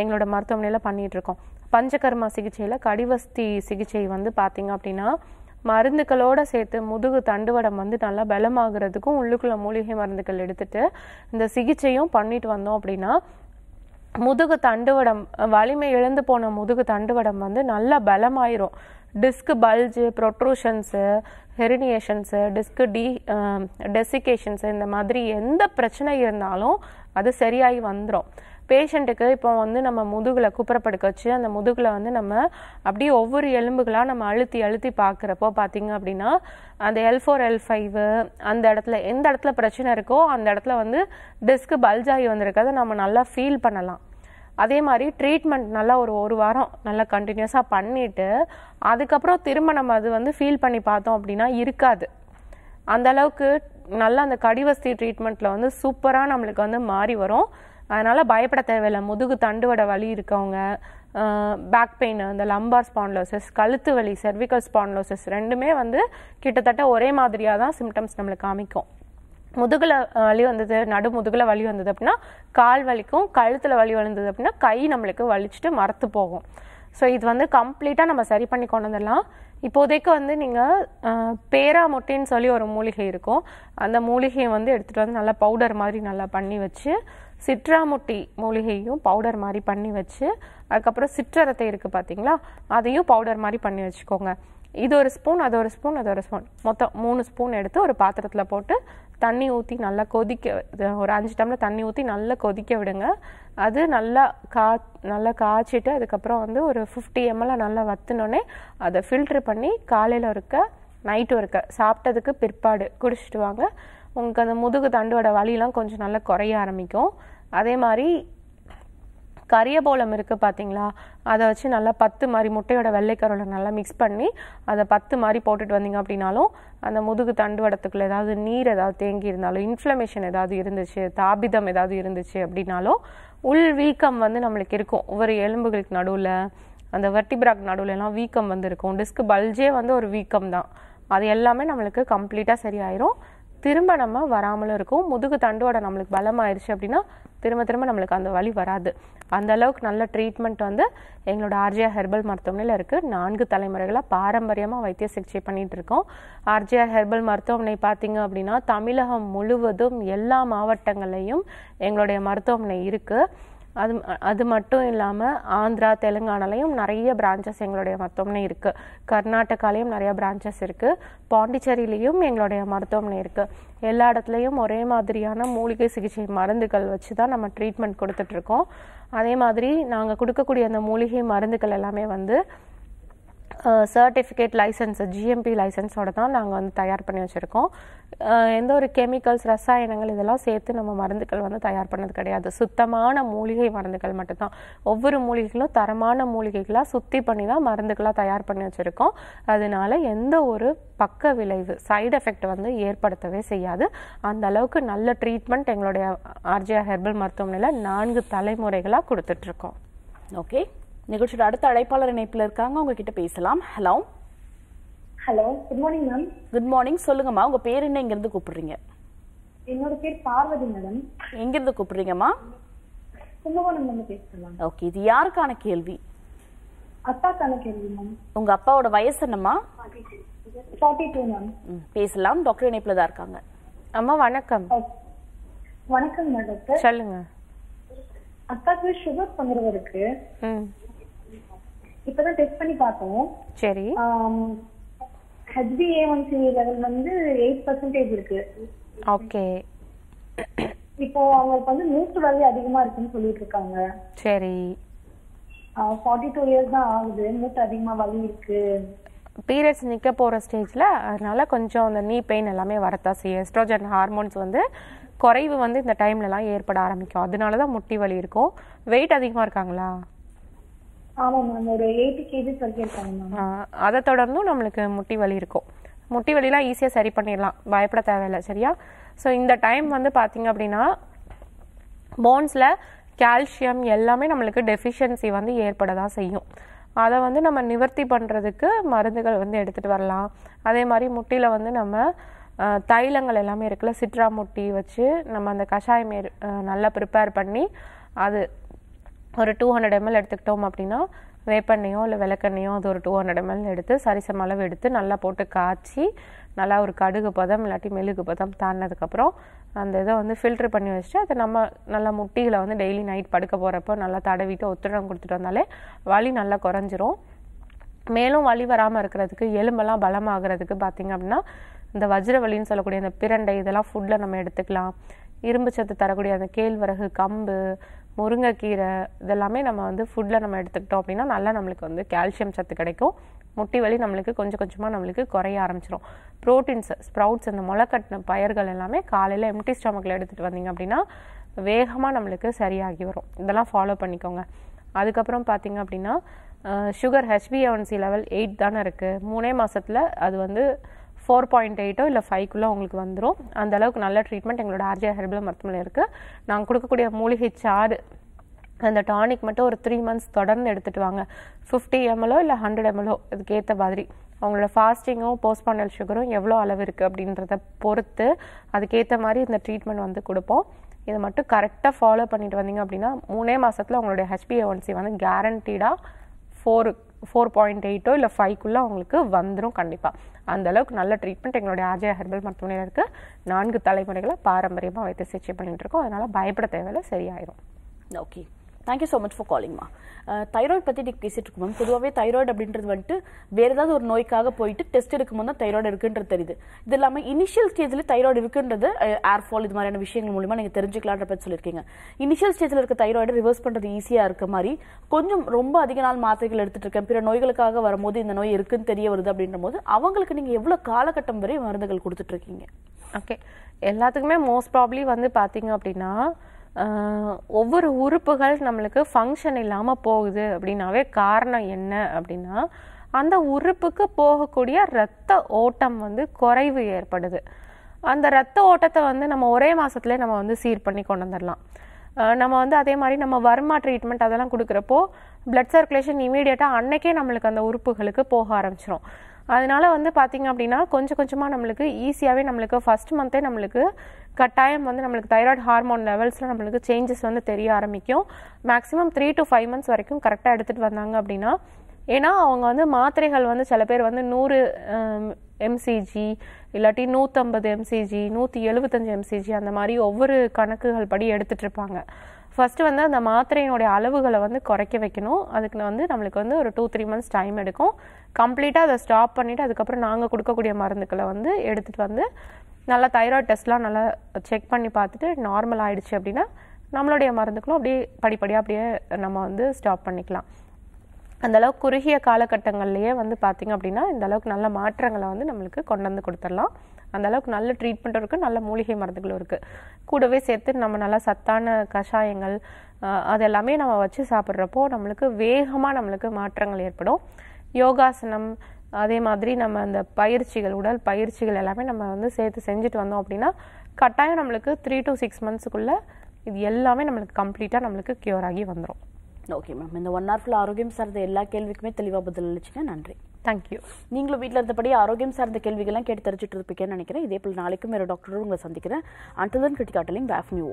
[SPEAKER 2] எங்களோட மருத்துவமனையில் பண்ணிகிட்ருக்கோம் பஞ்சகர்மா சிகிச்சையில் கடிவஸ்தி சிகிச்சை வந்து பார்த்திங்க அப்படின்னா மருந்துகளோடு சேர்த்து முதுகு தண்டுவடம் வந்து நல்லா பலமாகிறதுக்கும் உள்ளுக்குள்ள மூலிகை மருந்துகள் எடுத்துட்டு இந்த சிகிச்சையும் பண்ணிட்டு வந்தோம் அப்படின்னா முதுகு தண்டுவடம் வலிமை இழந்து போன முதுகு தண்டுவடம் வந்து நல்லா பலமாயிரும் disc bulge protrusions herniations disc டி டெசிகேஷன்ஸு இந்த மாதிரி எந்த பிரச்சனை இருந்தாலும் அது சரியாகி வந்துடும் பேஷண்ட்டுக்கு இப்போ வந்து நம்ம முதுகில் குப்புறப்படுக்க வச்சு அந்த முதுகில் வந்து நம்ம அப்படியே ஒவ்வொரு எலும்புகளாக நம்ம அழுத்தி அழுத்தி பார்க்குறப்போ பார்த்திங்க அப்படின்னா அந்த எல் ஃபோர் எல் ஃபைவு அந்த இடத்துல எந்த இடத்துல பிரச்சனை இருக்கோ அந்த இடத்துல வந்து டிஸ்க் பல்ஜாகி வந்திருக்கிறத நம்ம நல்லா ஃபீல் பண்ணலாம் அதே மாதிரி ட்ரீட்மெண்ட் நல்லா ஒரு ஒரு வாரம் நல்லா கண்டினியூஸாக பண்ணிவிட்டு அதுக்கப்புறம் திரும்ப நம்ம அது வந்து ஃபீல் பண்ணி பார்த்தோம் அப்படின்னா இருக்காது அந்தளவுக்கு நல்லா அந்த கடிவஸ்தி ட்ரீட்மெண்ட்டில் வந்து சூப்பராக நம்மளுக்கு வந்து மாறி வரும் அதனால் பயப்பட தேவையில்லை முதுகு தண்டுவட வலி இருக்கவங்க பேக் பெயின் அந்த லம்பார் ஸ்பான்லோசஸ் கழுத்து வலி செர்விக்கல் ஸ்பான்லோசஸ் ரெண்டுமே வந்து கிட்டத்தட்ட ஒரே மாதிரியாக தான் சிம்டம்ஸ் நம்மளுக்கு காமிக்கும் முதுகில் வலி வந்தது நடு முதுகில் வலி வந்தது அப்படின்னா கால் வலிக்கும் கழுத்தில் வலி வந்தது அப்படின்னா கை நம்மளுக்கு வலிச்சுட்டு மரத்து போகும் ஸோ இது வந்து கம்ப்ளீட்டாக நம்ம சரி பண்ணி கொண்டதெல்லாம் இப்போதைக்கு வந்து நீங்கள் பேரா சொல்லி ஒரு மூலிகை இருக்கும் அந்த மூலிகையை வந்து எடுத்துகிட்டு வந்து நல்லா பவுடர் மாதிரி நல்லா பண்ணி வச்சு சிட்ராமுட்டி மூலிகையும் பவுடர் மாதிரி பண்ணி வச்சு அதுக்கப்புறம் சிற்றரத்தை இருக்குது பார்த்தீங்களா அதையும் பவுடர் மாதிரி பண்ணி வச்சுக்கோங்க இது ஒரு ஸ்பூன் அது ஒரு ஸ்பூன் அது ஒரு ஸ்பூன் மொத்தம் மூணு ஸ்பூன் எடுத்து ஒரு பாத்திரத்தில் போட்டு தண்ணி ஊற்றி நல்லா கொதிக்க ஒரு அஞ்சு டம்ளர் தண்ணி ஊற்றி நல்லா கொதிக்க விடுங்க அது நல்லா கா நல்லா காய்ச்சிட்டு அதுக்கப்புறம் வந்து ஒரு ஃபிஃப்டி எம்எல் நல்லா வற்றினோடனே அதை ஃபில்ட்ரு பண்ணி காலையில் இருக்க நைட்டு இருக்க சாப்பிட்டதுக்கு பிற்பாடு குடிச்சிட்டு வாங்க உங்களுக்கு அந்த முதுகு தண்டோட வலியெலாம் கொஞ்சம் நல்லா குறைய ஆரம்பிக்கும் அதே மாதிரி கரியபோலம் இருக்குது பார்த்தீங்களா அதை வச்சு நல்லா பத்து மாதிரி முட்டையோட கருவில் நல்லா மிக்ஸ் பண்ணி அதை பத்து மாதிரி போட்டுட்டு வந்தீங்க அப்படின்னாலும் அந்த முதுகு தண்டு வடத்துக்குள்ள ஏதாவது நீர் ஏதாவது தேங்கி இருந்தாலும் இன்ஃப்ளமேஷன் ஏதாவது இருந்துச்சு தாபிதம் ஏதாவது இருந்துச்சு அப்படின்னாலும் உள் வீக்கம் வந்து நம்மளுக்கு இருக்கும் ஒவ்வொரு எலும்புகளுக்கு நடுவில் அந்த வெர்டிபிராக் எல்லாம் வீக்கம் வந்து இருக்கும் டிஸ்க் பல்ஜே வந்து ஒரு வீக்கம் தான் அது எல்லாமே நம்மளுக்கு கம்ப்ளீட்டாக சரியாயிரும் திரும்ப நம்ம வராமலும் இருக்கும் முதுகு தண்டோட நம்மளுக்கு பலமாயிருச்சு அப்படின்னா திரும்ப திரும்ப நம்மளுக்கு அந்த வழி வராது அந்த அளவுக்கு நல்ல ட்ரீட்மெண்ட் வந்து எங்களோட ஆர்ஜிஆர் ஹெர்பல் மருத்துவமனையில் இருக்குது நான்கு தலைமுறைகளாக பாரம்பரியமாக வைத்திய சிகிச்சை பண்ணிகிட்டு இருக்கோம் ஆர்ஜிஆர் ஹெர்பல் மருத்துவமனை பார்த்தீங்க அப்படின்னா தமிழகம் முழுவதும் எல்லா மாவட்டங்களையும் எங்களுடைய மருத்துவமனை இருக்குது அது அது மட்டும் இல்லாமல் ஆந்திரா தெலுங்கானாலையும் நிறைய பிரான்ச்சஸ் எங்களுடைய மருத்துவமனை இருக்குது கர்நாடகாலையும் நிறைய பிரான்ச்சஸ் இருக்குது பாண்டிச்சேரியிலையும் எங்களுடைய மருத்துவமனை இருக்குது எல்லா இடத்துலையும் ஒரே மாதிரியான மூலிகை சிகிச்சை மருந்துகள் வச்சு தான் நம்ம ட்ரீட்மெண்ட் கொடுத்துட்ருக்கோம் அதே மாதிரி நாங்கள் கொடுக்கக்கூடிய அந்த மூலிகை மருந்துகள் எல்லாமே வந்து சர்டிஃபிகேட் லைசன்ஸ் ஜிஎம்பி லைசன்ஸோடு தான் நாங்கள் வந்து தயார் பண்ணி வச்சுருக்கோம் எந்த ஒரு கெமிக்கல்ஸ் ரசாயனங்கள் இதெல்லாம் சேர்த்து நம்ம மருந்துகள் வந்து தயார் பண்ணது கிடையாது சுத்தமான மூலிகை மருந்துகள் மட்டும்தான் ஒவ்வொரு மூலிகைகளும் தரமான மூலிகைகளாக சுத்தி பண்ணி தான் மருந்துகளாக தயார் பண்ணி வச்சுருக்கோம் அதனால எந்த ஒரு பக்க விளைவு சைடு எஃபெக்ட் வந்து ஏற்படுத்தவே செய்யாது அந்த அளவுக்கு நல்ல ட்ரீட்மெண்ட் எங்களுடைய ஆர்ஜிஆர் ஹெர்பல் மருத்துவமனையில் நான்கு தலைமுறைகளாக கொடுத்துட்ருக்கோம் ஓகே நிகழ்ச்சியோட அடுத்த அழைப்பாளர் இணைப்பில் இருக்காங்க உங்ககிட்ட பேசலாம் hello
[SPEAKER 1] hello good morning ma'am good morning சொல்லுங்கம்மா உங்க பேர் என்ன இங்க இருந்து கூப்பிடுறீங்க
[SPEAKER 3] என்னோட பேர் பார்வதி மேடம்
[SPEAKER 1] எங்க இருந்து கூப்பிடுறீங்கம்மா
[SPEAKER 3] கும்பகோணம் வந்து பேசலாம்
[SPEAKER 1] ஓகே இது யாருக்கான கேள்வி
[SPEAKER 3] அப்பாக்கான கேள்வி மேம்
[SPEAKER 1] உங்க அப்பாவோட வயசு என்னம்மா ஃபார்ட்டி டூ மேம் பேசலாம் டாக்டர் இணைப்புல தான் இருக்காங்க அம்மா வணக்கம் oh, வணக்கம் மேடம் சொல்லுங்க அக்காக்கு சுகர் தொந்தரவு
[SPEAKER 3] இருக்கு இப்பதான் டெஸ்ட் பண்ணி பார்த்தோம் சரி ஒன் ஹெச்பிஏஒன்சி லெவல் வந்து எயிட் பர்சன்டேஜ் இருக்கு ஓகே இப்போ அவங்களுக்கு வந்து மூட்டு வலி அதிகமா இருக்குன்னு சொல்லிட்டு இருக்காங்க சரி ஃபார்ட்டி டூ இயர்ஸ் தான் ஆகுது மூட்டு அதிகமா வலி இருக்கு
[SPEAKER 2] பீரியட்ஸ் நிற்க போகிற ஸ்டேஜில் அதனால் கொஞ்சம் அந்த நீ பெயின் எல்லாமே வரத்தான் செய்ய எஸ்ட்ரோஜன் ஹார்மோன்ஸ் வந்து குறைவு வந்து இந்த டைம்லலாம் ஏற்பட ஆரம்பிக்கும் அதனால தான் முட்டி வலி இருக்கும் வெயிட் அதிகமாக இருக்காங்களா அதை தொடர்ந்தும் நம்மளுக்கு முட்டி வலி இருக்கும் முட்டி வலிலாம் ஈஸியாக சரி பண்ணிடலாம் பயப்பட தேவையில்லை சரியா ஸோ இந்த டைம் வந்து பார்த்தீங்க அப்படின்னா போன்ஸில் கால்சியம் எல்லாமே நம்மளுக்கு டெஃபிஷியன்சி வந்து ஏற்பட தான் செய்யும் அதை வந்து நம்ம நிவர்த்தி பண்ணுறதுக்கு மருந்துகள் வந்து எடுத்துகிட்டு வரலாம் அதே மாதிரி முட்டியில் வந்து நம்ம தைலங்கள் எல்லாமே இருக்குல்ல சிட்ரா முட்டி வச்சு நம்ம அந்த கஷாயம் நல்லா ப்ரிப்பேர் பண்ணி அது ஒரு டூ ஹண்ட்ரட் எம்எல் எடுத்துக்கிட்டோம் அப்படின்னா வேப்பெண்ணையோ இல்லை விளக்கெண்ணையோ அது ஒரு டூ ஹண்ட்ரட் எம்எல் எடுத்து சரிசம அளவு எடுத்து நல்லா போட்டு காய்ச்சி நல்லா ஒரு கடுகு பதம் இல்லாட்டி மெழுகு பதம் தாண்டினதுக்கப்புறம் அந்த இதை வந்து ஃபில்ட்ரு பண்ணி வச்சுட்டு அதை நம்ம நல்லா முட்டியில் வந்து டெய்லி நைட் படுக்க போகிறப்போ நல்லா தடவிட்டு ஒத்துடம் கொடுத்துட்டு வந்தாலே வலி நல்லா குறைஞ்சிரும் மேலும் வலி வராமல் இருக்கிறதுக்கு எலும்பெல்லாம் பலமாகிறதுக்கு பார்த்திங்க அப்படின்னா இந்த வஜ்ர வலின்னு சொல்லக்கூடிய அந்த பிரண்டை இதெல்லாம் ஃபுட்டில் நம்ம எடுத்துக்கலாம் இரும்பு சத்து தரக்கூடிய அந்த கேழ்வரகு கம்பு முருங்கைக்கீரை இதெல்லாமே நம்ம வந்து ஃபுட்டில் நம்ம எடுத்துக்கிட்டோம் அப்படின்னா நல்லா நம்மளுக்கு வந்து கால்சியம் சத்து கிடைக்கும் முட்டி வலி நம்மளுக்கு கொஞ்சம் கொஞ்சமாக நம்மளுக்கு குறைய ஆரம்பிச்சிடும் ப்ரோட்டீன்ஸ் ஸ்ப்ரவுட்ஸ் இந்த முளைக்கட்டின பயிர்கள் எல்லாமே காலையில் எம்டி ஸ்டமக்கில் எடுத்துகிட்டு வந்தீங்க அப்படின்னா வேகமாக நம்மளுக்கு சரியாகி வரும் இதெல்லாம் ஃபாலோ பண்ணிக்கோங்க அதுக்கப்புறம் பார்த்தீங்க அப்படின்னா சுகர் ஹெச்பிஎன்சி லெவல் எயிட் தானே இருக்குது மூணே மாதத்தில் அது வந்து ஃபோர் பாயிண்ட் எயிட்டோ இல்லை ஃபைவ்க்குள்ளே உங்களுக்கு வந்துடும் அந்தளவுக்கு நல்ல ட்ரீட்மெண்ட் எங்களோட ஆர்ஜி ஹெர்பல் மருத்துவம் இருக்குது நாங்கள் கொடுக்கக்கூடிய மூலிகை சாறு அந்த டானிக் மட்டும் ஒரு த்ரீ மந்த்ஸ் தொடர்ந்து எடுத்துகிட்டு வாங்க ஃபிஃப்டி எம்எல்ஓ இல்லை ஹண்ட்ரட் எம்எல்ஓ இதுக்கேற்ற மாதிரி அவங்களோட ஃபாஸ்டிங்கும் பண்ணல் சுகரும் எவ்வளோ அளவு இருக்குது அப்படின்றத பொறுத்து அதுக்கேற்ற மாதிரி இந்த ட்ரீட்மெண்ட் வந்து கொடுப்போம் இதை மட்டும் கரெக்டாக ஃபாலோ பண்ணிட்டு வந்தீங்க அப்படின்னா மூணே மாதத்தில் உங்களுடைய ஹெச்பிஏஒன்சி வந்து கேரண்டீடாக ஃபோருக்கு ஃபோர் பாயிண்ட் எயிட்டோ இல்லை ஃபைவ்க்குள்ளே அவங்களுக்கு வந்துடும் கண்டிப்பாக அந்தளவுக்கு நல்ல ட்ரீட்மெண்ட் எங்களுடைய ஆஜய ஹெர்பல் மருத்துவமனையில் இருக்குது நான்கு தலைமுறைகளை பாரம்பரியமாக வைத்து சிகிச்சை பண்ணிகிட்டு இருக்கோம் அதனால் பயப்பட தேவையில்லை சரியாயிடும்
[SPEAKER 1] okay thank you so much for காலிங்மா தைராய்டு பற்றி நீங்கள் பேசிகிட்டு இருக்கோம் மேம் பொதுவாகவே தைராய்டு அப்படின்றது வந்துட்டு வேறு ஏதாவது ஒரு நோய்க்காக போயிட்டு டெஸ்ட் எடுக்கும்போது தான் தைராய்டு இருக்குன்றது தெரியுது இது இல்லாமல் இனிஷியல் ஸ்டேஜில் தைராய்டு இருக்குன்றது ஏர்ஃபால் இது மாதிரியான விஷயங்கள் மூலிமா நீங்கள் தெரிஞ்சுக்கலான்ற பற்றி சொல்லியிருக்கீங்க இனிஷியல் ஸ்டேஜில் இருக்க தைராய்டு ரிவர்ஸ் பண்ணுறது ஈஸியாக இருக்க மாதிரி கொஞ்சம் ரொம்ப அதிக நாள் மாத்திரைகள் எடுத்துகிட்டு இருக்கேன் பிற நோய்களுக்காக வரும்போது இந்த நோய் இருக்குன்னு தெரிய வருது அப்படின்ற போது
[SPEAKER 2] அவங்களுக்கு நீங்கள் எவ்வளோ காலகட்டம் வரை மருந்துகள் கொடுத்துட்ருக்கீங்க ஓகே எல்லாத்துக்குமே மோஸ்ட் ப்ராப்ளி வந்து பார்த்தீங்க அப்படின்னா ஒவ்வொரு உறுப்புகள் நம்மளுக்கு ஃபங்க்ஷன் இல்லாமல் போகுது அப்படின்னாவே காரணம் என்ன அப்படின்னா அந்த உறுப்புக்கு போகக்கூடிய இரத்த ஓட்டம் வந்து குறைவு ஏற்படுது அந்த இரத்த ஓட்டத்தை வந்து நம்ம ஒரே மாதத்துலேயே நம்ம வந்து சீர் பண்ணி கொண்டு வந்துடலாம் நம்ம வந்து அதே மாதிரி நம்ம வர்மா ட்ரீட்மெண்ட் அதெல்லாம் கொடுக்குறப்போ பிளட் சர்க்குலேஷன் இமீடியட்டாக அன்னைக்கே நம்மளுக்கு அந்த உறுப்புகளுக்கு போக ஆரம்பிச்சிடும் அதனால வந்து பார்த்திங்க அப்படின்னா கொஞ்சம் கொஞ்சமாக நம்மளுக்கு ஈஸியாகவே நம்மளுக்கு ஃபஸ்ட் மந்த்தே நம்மளுக்கு கட்டாயம் வந்து நம்மளுக்கு தைராய்டு ஹார்மோன் லெவல்ஸில் நம்மளுக்கு சேஞ்சஸ் வந்து தெரிய ஆரம்பிக்கும் maximum three to five months வரைக்கும் கரெக்டாக எடுத்துகிட்டு வந்தாங்க அப்படின்னா ஏன்னா அவங்க வந்து மாத்திரைகள் வந்து சில பேர் வந்து நூறு எம்சிஜி இல்லாட்டி நூற்றம்பது எம்சிஜி நூற்றி எழுபத்தஞ்சு எம்சிஜி அந்த மாதிரி ஒவ்வொரு கணக்குகள் படி எடுத்துகிட்ருப்பாங்க ஃபஸ்ட்டு வந்து அந்த மாத்திரையினுடைய அளவுகளை வந்து குறைக்க வைக்கணும் அதுக்கு வந்து நம்மளுக்கு வந்து ஒரு டூ த்ரீ மந்த்ஸ் டைம் எடுக்கும் கம்ப்ளீட்டாக அதை ஸ்டாப் பண்ணிவிட்டு அதுக்கப்புறம் நாங்கள் கொடுக்கக்கூடிய மருந்துக்களை வந்து எடுத்துகிட்டு வந்து நல்லா தைராய்ட் டெஸ்ட்லாம் நல்லா செக் பண்ணி பார்த்துட்டு நார்மல் ஆகிடுச்சு அப்படின்னா நம்மளுடைய மருந்துகளும் அப்படியே படிப்படியாக அப்படியே நம்ம வந்து ஸ்டாப் பண்ணிக்கலாம் அந்தளவுக்கு குறுகிய காலகட்டங்கள்லேயே வந்து பார்த்திங்க அப்படின்னா இந்தளவுக்கு நல்ல மாற்றங்களை வந்து நம்மளுக்கு கொண்டு வந்து கொடுத்துடலாம் அந்தளவுக்கு நல்ல ட்ரீட்மெண்ட்டும் இருக்குது நல்ல மூலிகை மருந்துகளும் இருக்குது கூடவே சேர்த்து நம்ம நல்லா சத்தான கஷாயங்கள் அது எல்லாமே நம்ம வச்சு சாப்பிட்றப்போ நம்மளுக்கு வேகமாக நம்மளுக்கு மாற்றங்கள் ஏற்படும் யோகாசனம் அதே மாதிரி நம்ம அந்த பயிற்சிகள் உடல் பயிற்சிகள் எல்லாமே நம்ம வந்து சேர்த்து செஞ்சுட்டு வந்தோம் அப்படின்னா கட்டாயம் நம்மளுக்கு த்ரீ டு சிக்ஸ் மந்த்ஸுக்குள்ளே இது எல்லாமே நம்மளுக்கு கம்ப்ளீட்டாக நம்மளுக்கு க்யூர் ஆகி வந்துடும் ஓகே மேம் இந்த ஒன் ஹவர் ஃபுல் ஆரோக்கியம் சார்ந்த எல்லா
[SPEAKER 1] கேள்விக்குமே தெளிவாக பதில்
[SPEAKER 2] அளிச்சுங்க நன்றி தேங்க்யூ
[SPEAKER 1] நீங்களும் வீட்டில் இருந்தபடி ஆரோக்கியம் சார்ந்த கேள்விகள்லாம் கேட்டு தெரிஞ்சுட்டு இருப்பீங்கன்னு நினைக்கிறேன் இதே போல் நாளைக்கும் வேறு டாக்டரும் உங்களை சந்திக்கிறேன் அண்டில் தன் கிரிட்டிகாட்டலிங் வேஃப் நியூ